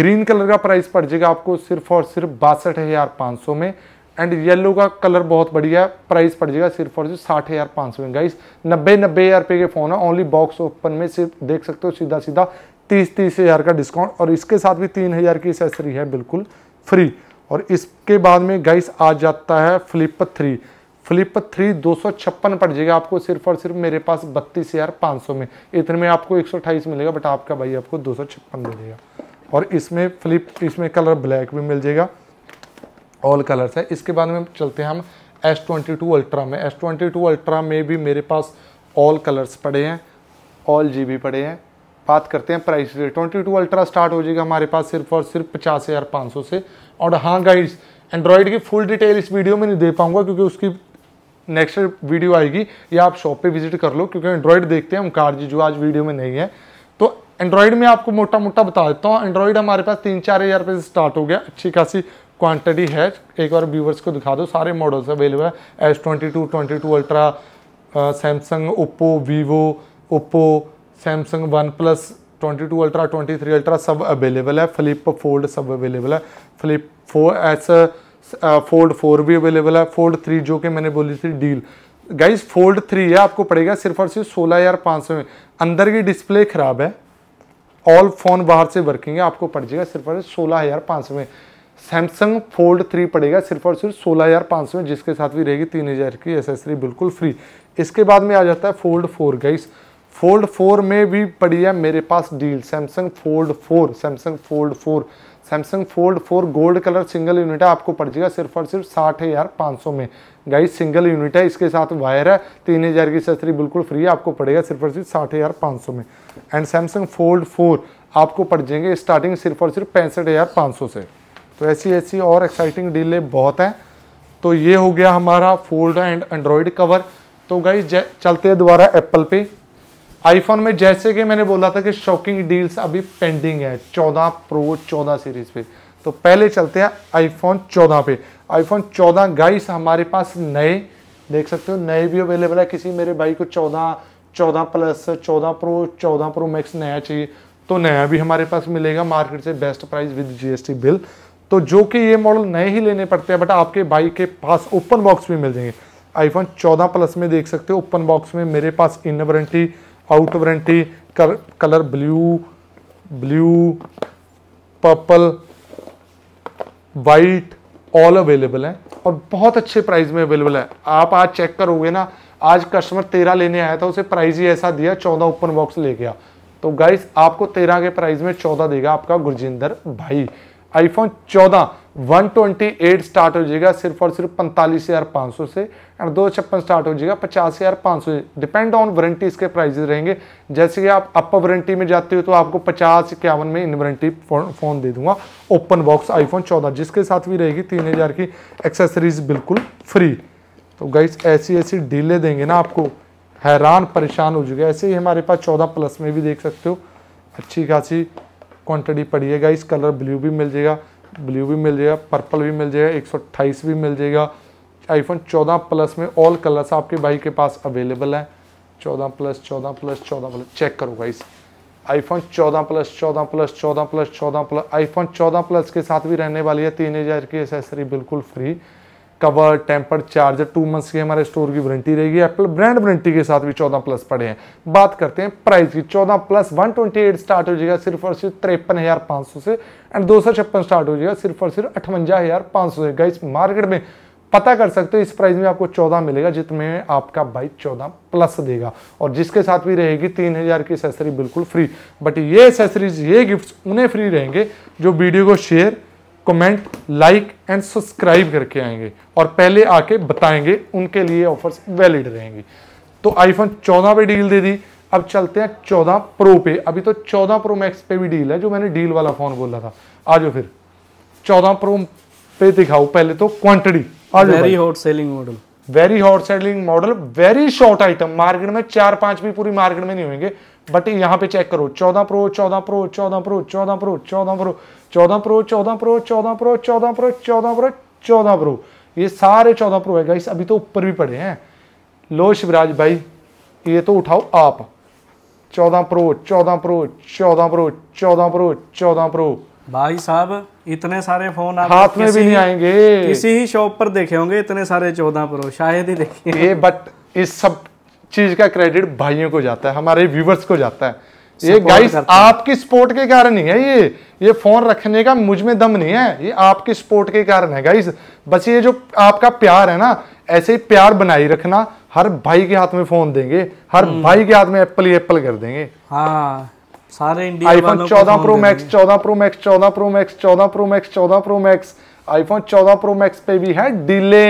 ग्रीन कलर का प्राइस पड़ जाएगा आपको सिर्फ और सिर्फ बासठ हज़ार पाँच सौ में एंड येलो का कलर बहुत बढ़िया है प्राइस पड़ जाएगा सिर्फ और सिर्फ साठ हज़ार पाँच सौ में गाइस नब्बे नब्बे हज़ार रुपये के फ़ोन है ओनली बॉक्स ओपन में सिर्फ देख सकते हो सीधा सीधा तीस तीस हज़ार का डिस्काउंट और इसके साथ भी तीन हज़ार की एसेसरी है बिल्कुल फ्री और इसके बाद में गाइस आ जाता है फ्लिप थ्री फ्लिप थ्री दो सौ छप्पन पड़ जाएगा आपको सिर्फ और सिर्फ मेरे पास बत्तीस हज़ार पाँच सौ में इतने में आपको एक सौ अट्ठाईस मिलेगा बट आपका भाई आपको दो सौ छप्पन मिलेगा और इसमें फ्लिप इसमें कलर ब्लैक भी मिल जाएगा ऑल कलर्स है इसके बाद में चलते हैं हम एस ट्वेंटी टू अल्ट्रा में एस ट्वेंटी टू अल्ट्रा में भी मेरे पास ऑल कलर्स पड़े हैं ऑल जी बी पड़े हैं बात करते हैं price rate twenty two ultra start हो जाएगा हमारे पास सिर्फ और सिर्फ पचास हज़ार पाँच सौ से और हाँ गाइड्स एंड्रॉयड की फुल डिटेल इस वीडियो में नहीं दे पाऊँगा क्योंकि उसकी नेक्स्ट वीडियो आएगी या आप शॉप पे विजिट कर लो क्योंकि एंड्रॉयड देखते हैं कार जी जो आज वीडियो में नहीं है तो एंड्रॉयड में आपको मोटा मोटा बता देता हूँ एंड्रॉयड हमारे पास तीन चार हज़ार रुपये से स्टार्ट हो गया अच्छी खासी क्वांटिटी है एक बार व्यूवर्स को दिखा दो सारे मॉडल्स अवेलेबल है S twenty two twenty two ultra Samsung Oppo Vivo Oppo Samsung OnePlus twenty two ultra twenty three ultra सब अवेलेबल है फ्लिप फोल्ड सब अवेलेबल है flip four S fold four भी अवेलेबल है fold three जो कि मैंने बोली थी डील गाइज फोल्ड थ्री है आपको पड़ेगा सिर्फ और सिर्फ सोलह हज़ार पाँच सौ में अंदर की डिस्प्ले ख़राब है ऑल फोन बाहर से वर्किंग है आपको पड़ जाएगा सिर्फ और सिर्फ सोलह हज़ार पाँच सौ में सैमसंग फोल्ड थ्री पड़ेगा सिर्फ और सिर्फ सोलह हज़ार पाँच सौ में जिसके साथ भी रहेगी तीन हज़ार की एसेसरी बिल्कुल फ्री इसके बाद में आ जाता है fold four guys fold four में भी पड़ी है मेरे पास deal Samsung fold four Samsung fold four Samsung fold four gold colour single unit है आपको पड़ जाएगा सिर्फ और सिर्फ साठ हज़ार पाँच सौ में गाइस सिंगल यूनिट है इसके साथ वायर है तीन हज़ार की एसेसरी बिल्कुल फ्री है आपको पड़ेगा सिर्फ और सिर्फ साठ हज़ार पाँच सौ में एंड सैमसंग फोल्ड फोर आपको पड़ जाएंगे स्टार्टिंग सिर्फ और सिर्फ पैंसठ हज़ार पाँच सौ से तो ऐसी ऐसी और एक्साइटिंग डीलें बहुत हैं तो ये हो गया हमारा फोल्ड एंड एंड्रॉयड कवर तो गई चलते हैं दोबारा एप्पल पे आईफोन में जैसे कि मैंने बोला था कि शॉकिंग डील्स अभी पेंडिंग है 14 प्रो 14 सीरीज पे तो पहले चलते हैं आईफोन 14 पे आईफोन 14 गाइस हमारे पास नए देख सकते हो नए भी अवेलेबल है किसी मेरे भाई को 14 14 प्लस 14 प्रो 14 प्रो मैक्स नया चाहिए तो नया भी हमारे पास मिलेगा मार्केट से best price with G bill तो जो कि ये मॉडल नए ही लेने पड़ते हैं बट आपके भाई के पास ओपन बॉक्स भी मिल जाएंगे आईफोन 14 प्लस में देख सकते हो ओपन बॉक्स में मेरे पास in warranty out warranty colour blue blue purple white all available है और बहुत अच्छे प्राइस में अवेलेबल है आप आज चेक करोगे ना आज कस्टमर तेरह लेने आया था उसे प्राइस ही ऐसा दिया चौदह ओपन बॉक्स ले गया तो गाइस आपको तेरह के प्राइस में चौदह देगा आपका गुरजिंदर भाई आईफोन 14 128 स्टार्ट हो जाएगा सिर्फ और सिर्फ पैंतालीस हज़ार पाँच सौ से एंड दो छप्पन स्टार्ट हो जाएगा पचास हज़ार पाँच सौ डिपेंड ऑन वारंटी इसके प्राइजेस रहेंगे जैसे कि आप अपर वारंटी में जाते हो तो आपको पचास इक्यावन में इन वारंटी फ़ोन दे दूंगा ओपन बॉक्स आईफोन 14 जिसके साथ भी रहेगी तीन हज़ार की एक्सेसरीज बिल्कुल फ्री तो गाइस ऐसी ऐसी डीलें देंगे ना आपको हैरान परेशान हो चुके ऐसे ही हमारे पास चौदह प्लस में भी देख सकते हो अच्छी खासी क्वांटिटी पड़ी है गाइस कलर ब्लू भी मिल जाएगा ब्लू भी मिल जाएगा पर्पल भी मिल जाएगा एक भी मिल जाएगा आईफोन 14 प्लस में ऑल कलर्स आपके भाई के पास अवेलेबल है 14 प्लस 14 प्लस 14 प्लस चेक करो guys iPhone 14 plus 14 plus 14 plus 14 plus iPhone 14 plus के साथ भी रहने वाली है तीन हज़ार की एसेसरी बिल्कुल free cover temper charger two months की हमारे स्टोर की वारंटी रहेगी एप्पल ब्रांड वारंटी के साथ भी चौदह प्लस पड़े हैं बात करते हैं प्राइस की चौदह plus one twenty eight start हो जाएगा सिर्फ और सिर्फ तिरपन हज़ार पाँच सौ से एंड दो सौ छप्पन स्टार्ट हो जाएगा सिर्फ और सिर्फ अठवंजा हज़ार पाँच सौ से इस मार्केट में पता कर सकते हो इस प्राइस में आपको 14 मिलेगा जितने आपका बाइक 14 प्लस देगा और जिसके साथ भी रहेगी तीन हज़ार की एसेसरी बिल्कुल फ्री बट ये एसेसरीज ये गिफ्ट्स उन्हें फ्री रहेंगे जो वीडियो को share comment like and subscribe करके आएंगे और पहले आके बताएंगे उनके लिए ऑफर्स वैलिड रहेंगे तो आईफोन 14 पे डील दे दी अब चलते हैं 14 प्रो पे अभी तो 14 प्रो मैक्स पे भी डील है जो मैंने डील वाला फ़ोन बोला था आ जाओ फिर 14 प्रो पे दिखाओ पहले तो quantity very hot selling model very hot selling model very short item market में चार पांच भी पूरी मार्केट में नहीं होंगे बट यहाँ पे चेक करो चौदह प्रो चौदह प्रो चौदह प्रो चौदह प्रो चौदह प्रो चौदह प्रो चौदह प्रो चौदह प्रो चौदह प्रो चौदह प्रो चौदह प्रो ये सारे चौदह प्रो है गाइस अभी तो ऊपर भी पड़े हैं लो शिवराज भाई ये तो उठाओ आप चौदह प्रो चौदह प्रो चौदह प्रो चौदह प्रो चौदह प्रो भाई साहब इतने सारे फोन आप हाथ में भी नहीं आएंगे किसी ही शॉप पर देखे होंगे इतने सारे चौदह प्रो शायद ही देखे ये बट इस सब चीज का क्रेडिट भाइयों को जाता है हमारे व्यूवर्स को जाता है ये गाइस आपकी सपोर्ट के कारण ही है ये ये फोन रखने का मुझ में दम नहीं है ये आपकी सपोर्ट के कारण है गाइस बस ये जो आपका प्यार है ना ऐसे ही प्यार बनाई रखना हर भाई के हाथ में फोन देंगे हर हम्म। भाई के हाथ में एप्पल एप्पल कर देंगे आईफोन हाँ, चौदह प्रो मैक्स चौदह प्रो मैक्स चौदह प्रो मैक्स चौदह प्रो मैक्स चौदह प्रो मैक्स आईफोन चौदह प्रो मैक्स पे भी है डिले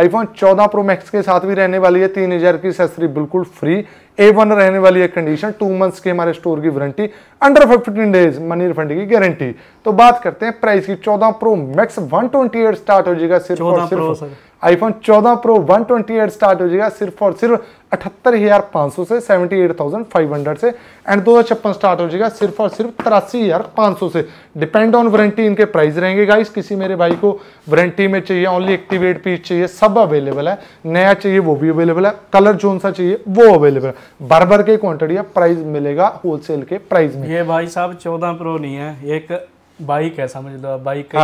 आईफोन चौदह प्रो मैक्स के साथ भी रहने वाली है तीन हजार की सस्ती बिल्कुल फ्री ए वन रहने वाली है कंडीशन टू मंथ्स की हमारे स्टोर की warranty under fifteen days money refund की गारंटी तो बात करते हैं प्राइस की चौदह pro max one twenty eight start हो जाएगा सिर्फ और सिर्फ आईफोन 14 प्रो 128 स्टार्ट हो जाएगा सिर्फ और सिर्फ अठहत्तर हज़ार पाँच सौ से seventy eight thousand five hundred से एंड दो हज़ार छप्पन स्टार्ट हो जाएगा सिर्फ और सिर्फ तिरासी हज़ार पाँच सौ से डिपेंड ऑन वारंटी इनके प्राइस रहेंगे गाइस किसी मेरे भाई को वारंटी में चाहिए ओनली एक्टिवेट पीस चाहिए सब अवेलेबल है नया चाहिए वो भी अवेलेबल है कलर जोन सा चाहिए वो अवेलेबल है बार के क्वान्टिटी है प्राइस मिलेगा होलसेल के प्राइस में ये भाई साहब चौदह प्रो नहीं है एक बाइक है समझ लो बाइक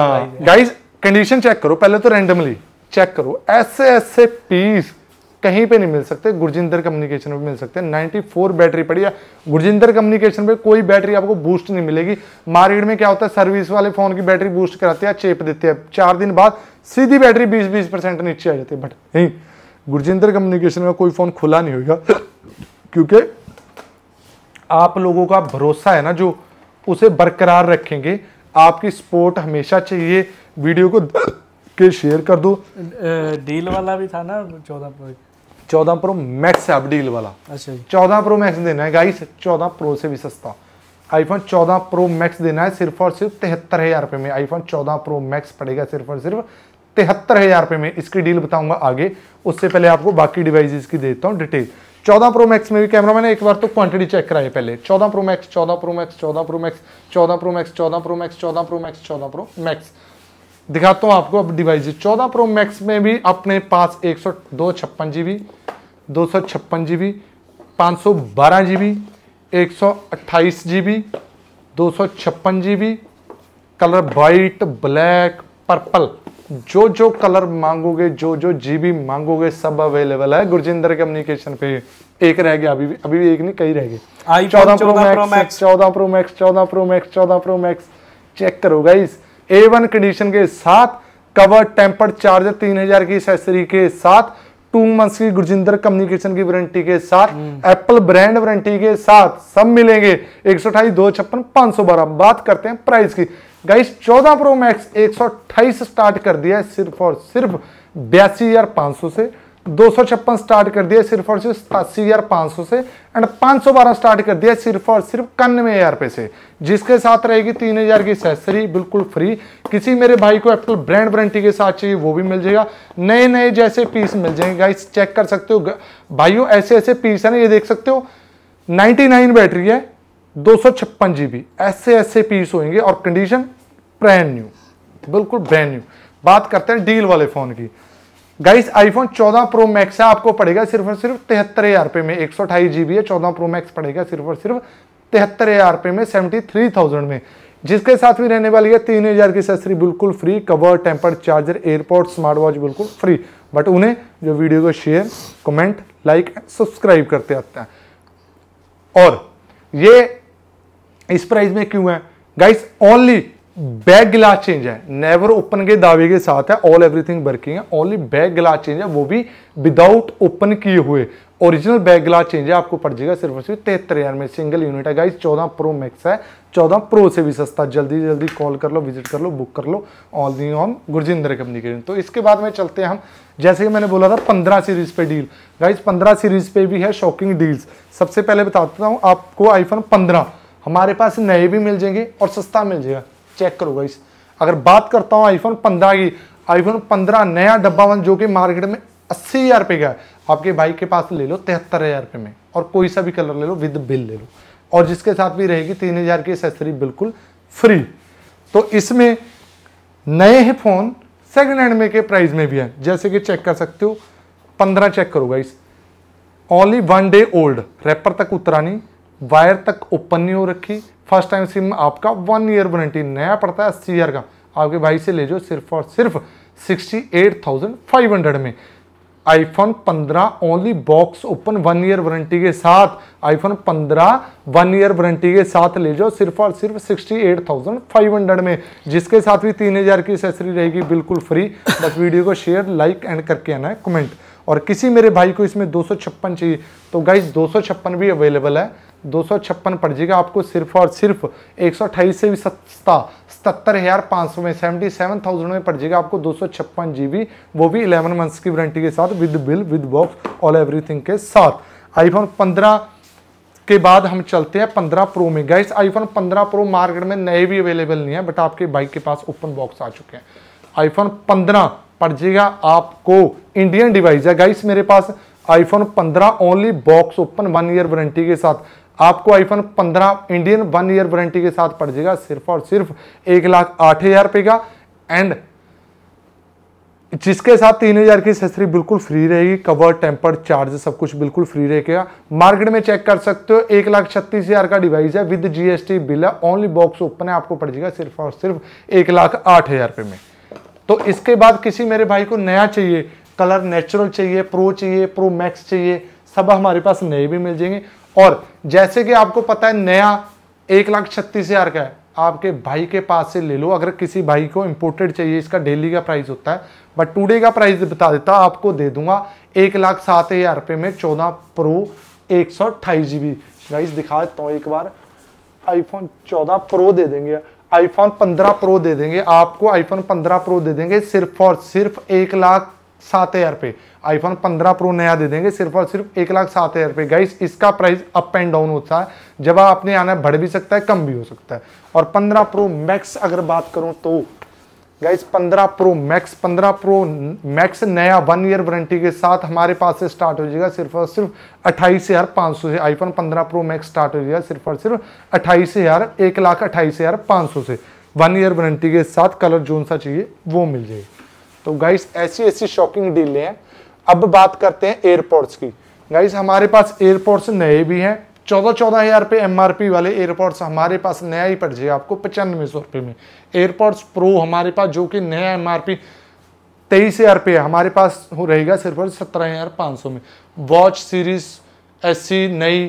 गाइज कंडीशन चेक करो पहले तो रेंडमली चेक करो ऐसे ऐसे पीस कहीं पे नहीं मिल सकते गुरजिंदर कम्युनिकेशन में मिल सकते हैं 94 बैटरी पड़ी है गुरजिंदर कम्युनिकेशन पे कोई बैटरी आपको बूस्ट नहीं मिलेगी मार्केट में क्या होता है सर्विस वाले फ़ोन की बैटरी बूस्ट कराते हैं चेप देते हैं चार दिन बाद सीधी बैटरी 20-20 परसेंट नीचे आ जाती है बट नहीं गुरजिंदर कम्युनिकेशन में कोई फ़ोन खुला नहीं होगा क्योंकि आप लोगों का भरोसा है ना जो उसे बरकरार रखेंगे आपकी सपोर्ट हमेशा चाहिए वीडियो को के शेयर कर दो डील वाला भी था ना चौदह प्रो चौदह प्रो मैक्स है अब डील वाला अच्छा चौदह प्रो मैक्स देना है गाइस चौदह प्रो से भी सस्ता आईफोन 14 प्रो मैक्स देना है सिर्फ और सिर्फ तिहत्तर हज़ार रुपये में आईफोन 14 प्रो मैक्स पड़ेगा सिर्फ और सिर्फ तिहत्तर हज़ार रुपये में इसकी डील बताऊंगा आगे उससे पहले आपको बाकी डिवाइसेस की देता हूँ डिटेल 14 प्रो मैक्स में भी कैमरा मैंने एक बार तो क्वांटिटी चेक कराई पहले 14 pro max 14 pro max 14 pro max 14 pro max 14 pro max 14 pro max 14 pro max दिखाता हूँ आपको अब डिवाइस चौदह प्रो मैक्स में भी अपने पास एक सौ दो छप्पन जी बी दो सौ छप्पन जी बी पाँच सौ बारह जी बी एक सौ अट्ठाईस जी बी दो सौ छप्पन G B colour white black purple जो जो कलर मांगोगे जो जो जी बी मांगोगे सब अवेलेबल है गुरजिंदर कम्युनिकेशन पे एक रह गया अभी भी अभी भी एक नहीं कई रह गए चौदह प्रो मैक्स चौदह प्रो मैक्स चौदह प्रो मैक्स चौदह प्रो मैक्स चेक करो गाइस ए वन कंडीशन के साथ कवर टेम्पर चार्जर तीन हजार की एक्सेसरी के साथ टू मंथ्स की गुरजिंदर कम्युनिकेशन की वारंटी के साथ एप्पल ब्रांड वारंटी के साथ सब मिलेंगे एक सौ अठाईस दो छप्पन पांच सौ बारह बात करते हैं प्राइस की गाइस चौदह प्रो मैक्स एक सौ अट्ठाईस स्टार्ट कर दिया है सिर्फ और सिर्फ बयासी हजार पांच सौ से दो स्टार्ट कर दिया सिर्फ और सिर्फ सतासी हज़ार पांच सौ से एंड पांच सौ बारह स्टार्ट कर दिया सिर्फ और सिर्फ इक्यानवे हज़ार रुपए से जिसके साथ रहेगी तीन हज़ार की एक्सेसरी बिल्कुल फ्री किसी मेरे भाई को एप्पल ब्रांड वारंटी के साथ चाहिए वो भी मिल जाएगा नए नए जैसे पीस मिल जाएंगे गाइस चेक कर सकते हो भाइयों ऐसे ऐसे पीस है ना ये देख सकते हो नाइन्टी नाइन बैटरी है दो सौ छप्पन जी बी ऐसे ऐसे पीस होंगे और कंडीशन ब्रांड न्यू बिल्कुल ब्रांड न्यू बात करते हैं डील वाले फ़ोन की गाइस आईफोन 14 प्रो मैक्स है आपको पड़ेगा सिर्फ और सिर्फ तिहत्तर हजार रुपये में एक सौ अठाईस बी है चौदह प्रो मैक्स पड़ेगा सिर्फ और सिर्फ तिहत्तर हजार रुपये में सेवेंटी थ्री थाउजेंड में जिसके साथ भी रहने वाली है तीन हजार की सस्त्री बिल्कुल free cover temper charger airport smart watch बिल्कुल फ्री बट उन्हें जो वीडियो को share comment like and subscribe करते आते हैं और ये इस प्राइस में क्यों है guys only back glass change है नेवर ओपन के दावे के साथ है ऑल एवरीथिंग वर्किंग है ओनली बैक गिलास चेंज है वो भी विदाउट ओपन किए हुए ओरिजिनल बैक गिलास चेंज है आपको पड़ जाएगा सिर्फ और सिर्फ तिहत्तर हज़ार में सिंगल यूनिट है गाइस चौदह प्रो मैक्स है चौदह प्रो से भी सस्ता जल्दी जल्दी कॉल कर लो विजिट कर लो बुक कर लो all the on Gurjinder communication तो इसके बाद में चलते हैं हम जैसे कि मैंने बोला था पंद्रह सीरीज़ पे डील गाइज पंद्रह सीरीज़ पे भी है शॉकिंग डील्स सबसे पहले बताता हूँ आपको आईफोन पंद्रह हमारे पास नए भी मिल जाएंगे और सस्ता मिल जाएगा चेक करो गाइस अगर बात करता हूँ आईफोन पंद्रह की आईफोन पंद्रह नया डब्बा वन जो कि मार्केट में अस्सी हज़ार रुपये का आपके भाई के पास ले लो तिहत्तर हज़ार रुपये में और कोई सा भी कलर ले लो विद बिल ले लो और जिसके साथ भी रहेगी तीन हज़ार की एसेसरी बिल्कुल फ्री तो इसमें नए ही फ़ोन सेकेंड हैंड में के प्राइस में भी है जैसे कि चेक कर सकते हो पंद्रह चेक करो guys only one day old wrapper तक उतरा नहीं वायर तक ओपन नहीं हो रखी फर्स्ट टाइम सिम आपका वन ईयर वारंटी नया पड़ता है अस्सी का आपके भाई से ले जाओ सिर्फ और सिर्फ sixty eight thousand five hundred में iPhone 15 only box open one year warranty के साथ आईफोन 15 वन ईयर वारंटी के साथ ले जाओ सिर्फ और सिर्फ 68,500 में जिसके साथ भी 3000 की एक्सेसरी रहेगी बिल्कुल फ्री बस वीडियो को शेयर लाइक एंड करके आना है कमेंट और किसी मेरे भाई को इसमें दो चाहिए तो गाइज दो भी अवेलेबल है दो सौ छप्पन पड़ जाएगा आपको सिर्फ और सिर्फ एक सौ अट्ठाईस से भी सस्ता सतर हज़ार पाँच सौ में सेवेंटी सेवन थाउजेंड में पड़ जाएगा आपको दो सौ छप्पन जी बी वो भी इलेवन मंथ्स की वारंटी के साथ with bill with box all everything के साथ आईफोन पंद्रह के बाद हम चलते हैं पंद्रह प्रो में गाइस आईफोन पंद्रह प्रो मार्केट में नए भी अवेलेबल नहीं है बट आपके बाइक के पास ओपन बॉक्स आ चुके हैं आईफोन पंद्रह पड़ जाएगा आपको इंडियन डिवाइस है गाइस मेरे पास iPhone 15 only box open one year warranty के साथ आपको iPhone 15 Indian one year warranty के साथ पड़ जाएगा सिर्फ और सिर्फ एक लाख आठ हजार रुपए का एंड जिसके साथ तीन हजार की सेसरी बिल्कुल फ्री रहेगी कवर टेम्पर चार्ज सब कुछ बिल्कुल फ्री रहेगा मार्केट में चेक कर सकते हो एक लाख छत्तीस हजार का डिवाइस है विद जीएसटी बिल है ओनली बॉक्स ओपन है आपको पड़ जाएगा सिर्फ और सिर्फ एक लाख आठ हजार रुपए में तो इसके बाद किसी मेरे भाई को नया चाहिए कलर नेचुरल चाहिए प्रो चाहिए प्रो मैक्स चाहिए सब हमारे पास नए भी मिल जाएंगे और जैसे कि आपको पता है नया एक लाख छत्तीस हज़ार का है आपके भाई के पास से ले लो अगर किसी भाई को इम्पोर्टेड चाहिए इसका डेली का प्राइस होता है बट टुडे का प्राइस बता देता आपको दे दूंगा एक लाख सात हज़ार रुपये में चौदह प्रो एक सौ अट्ठाईस जी बी गाइस दिखा देता हूँ एक बार आईफोन चौदह प्रो दे देंगे आईफोन पंद्रह प्रो दे देंगे आपको आईफोन पंद्रह प्रो दे देंगे सिर्फ और सिर्फ एक लाख सात हज़ार पे आईफोन पंद्रह प्रो नया दे देंगे सिर्फ और सिर्फ एक लाख सात हज़ार रुपये गाइस इसका प्राइस अप एंड डाउन होता है जब आपने आना बढ़ भी सकता है कम भी हो सकता है और पंद्रह प्रो मैक्स अगर बात करूँ तो गाइस पंद्रह प्रो मैक्स पंद्रह प्रो मैक्स नया वन ईयर वारंटी के साथ हमारे पास से स्टार्ट हो जाएगा सिर्फ और सिर्फ अट्ठाईस हज़ार पाँच सौ से आईफोन पंद्रह प्रो मैक्स स्टार्ट हो जाएगा सिर्फ और सिर्फ अट्ठाईस हज़ार एक लाख अट्ठाईस हज़ार पाँच सौ से वन ईयर वारंटी के साथ कलर जोन सा चाहिए वो मिल जाएगी तो गाइस ऐसी ऐसी शॉकिंग डीलें हैं अब बात करते हैं एयरपोर्ट्स की गाइस हमारे पास एयरपोर्ट्स नए भी हैं चौदह चौदह हज़ार रुपये एम वाले एयरपोर्ट्स हमारे पास नया ही पड़ जाएगा आपको पचानवे सौ रुपये में एयरपोर्ट्स प्रो हमारे पास जो कि नया एम आर पी तेईस हज़ार रुपये हमारे पास रहेगा सिर्फ और सत्रह हज़ार पाँच सौ में वॉच सीरीज ऐसी नई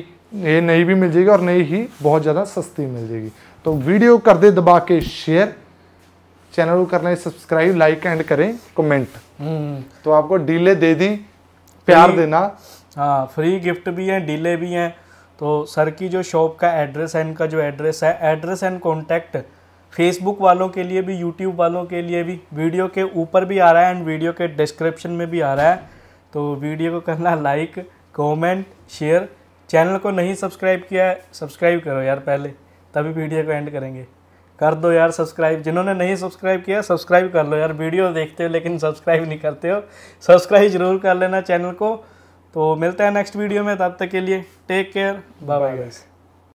ये नई भी मिल जाएगी और नई ही बहुत ज़्यादा सस्ती मिल जाएगी तो वीडियो कर दे दबा के शेयर चैनल को करना है सब्सक्राइब लाइक एंड करें कमेंट हम्म। तो आपको डीले दे दी प्यार देना हाँ फ्री गिफ्ट भी हैं डीले भी हैं तो सर की जो शॉप का एड्रेस है इनका जो एड्रेस है एड्रेस एंड कॉन्टैक्ट फेसबुक वालों के लिए भी यूट्यूब वालों के लिए भी वीडियो के ऊपर भी आ रहा है एंड वीडियो के डिस्क्रिप्शन में भी आ रहा है तो वीडियो को करना लाइक कमेंट शेयर चैनल को नहीं सब्सक्राइब किया है सब्सक्राइब करो यार पहले तभी वीडियो को एंड करेंगे कर दो यार सब्सक्राइब जिन्होंने नहीं सब्सक्राइब किया सब्सक्राइब कर लो यार वीडियो देखते हो लेकिन सब्सक्राइब नहीं करते हो सब्सक्राइब जरूर कर लेना चैनल को तो मिलते हैं नेक्स्ट वीडियो में तब तक के लिए टेक केयर बाय बाय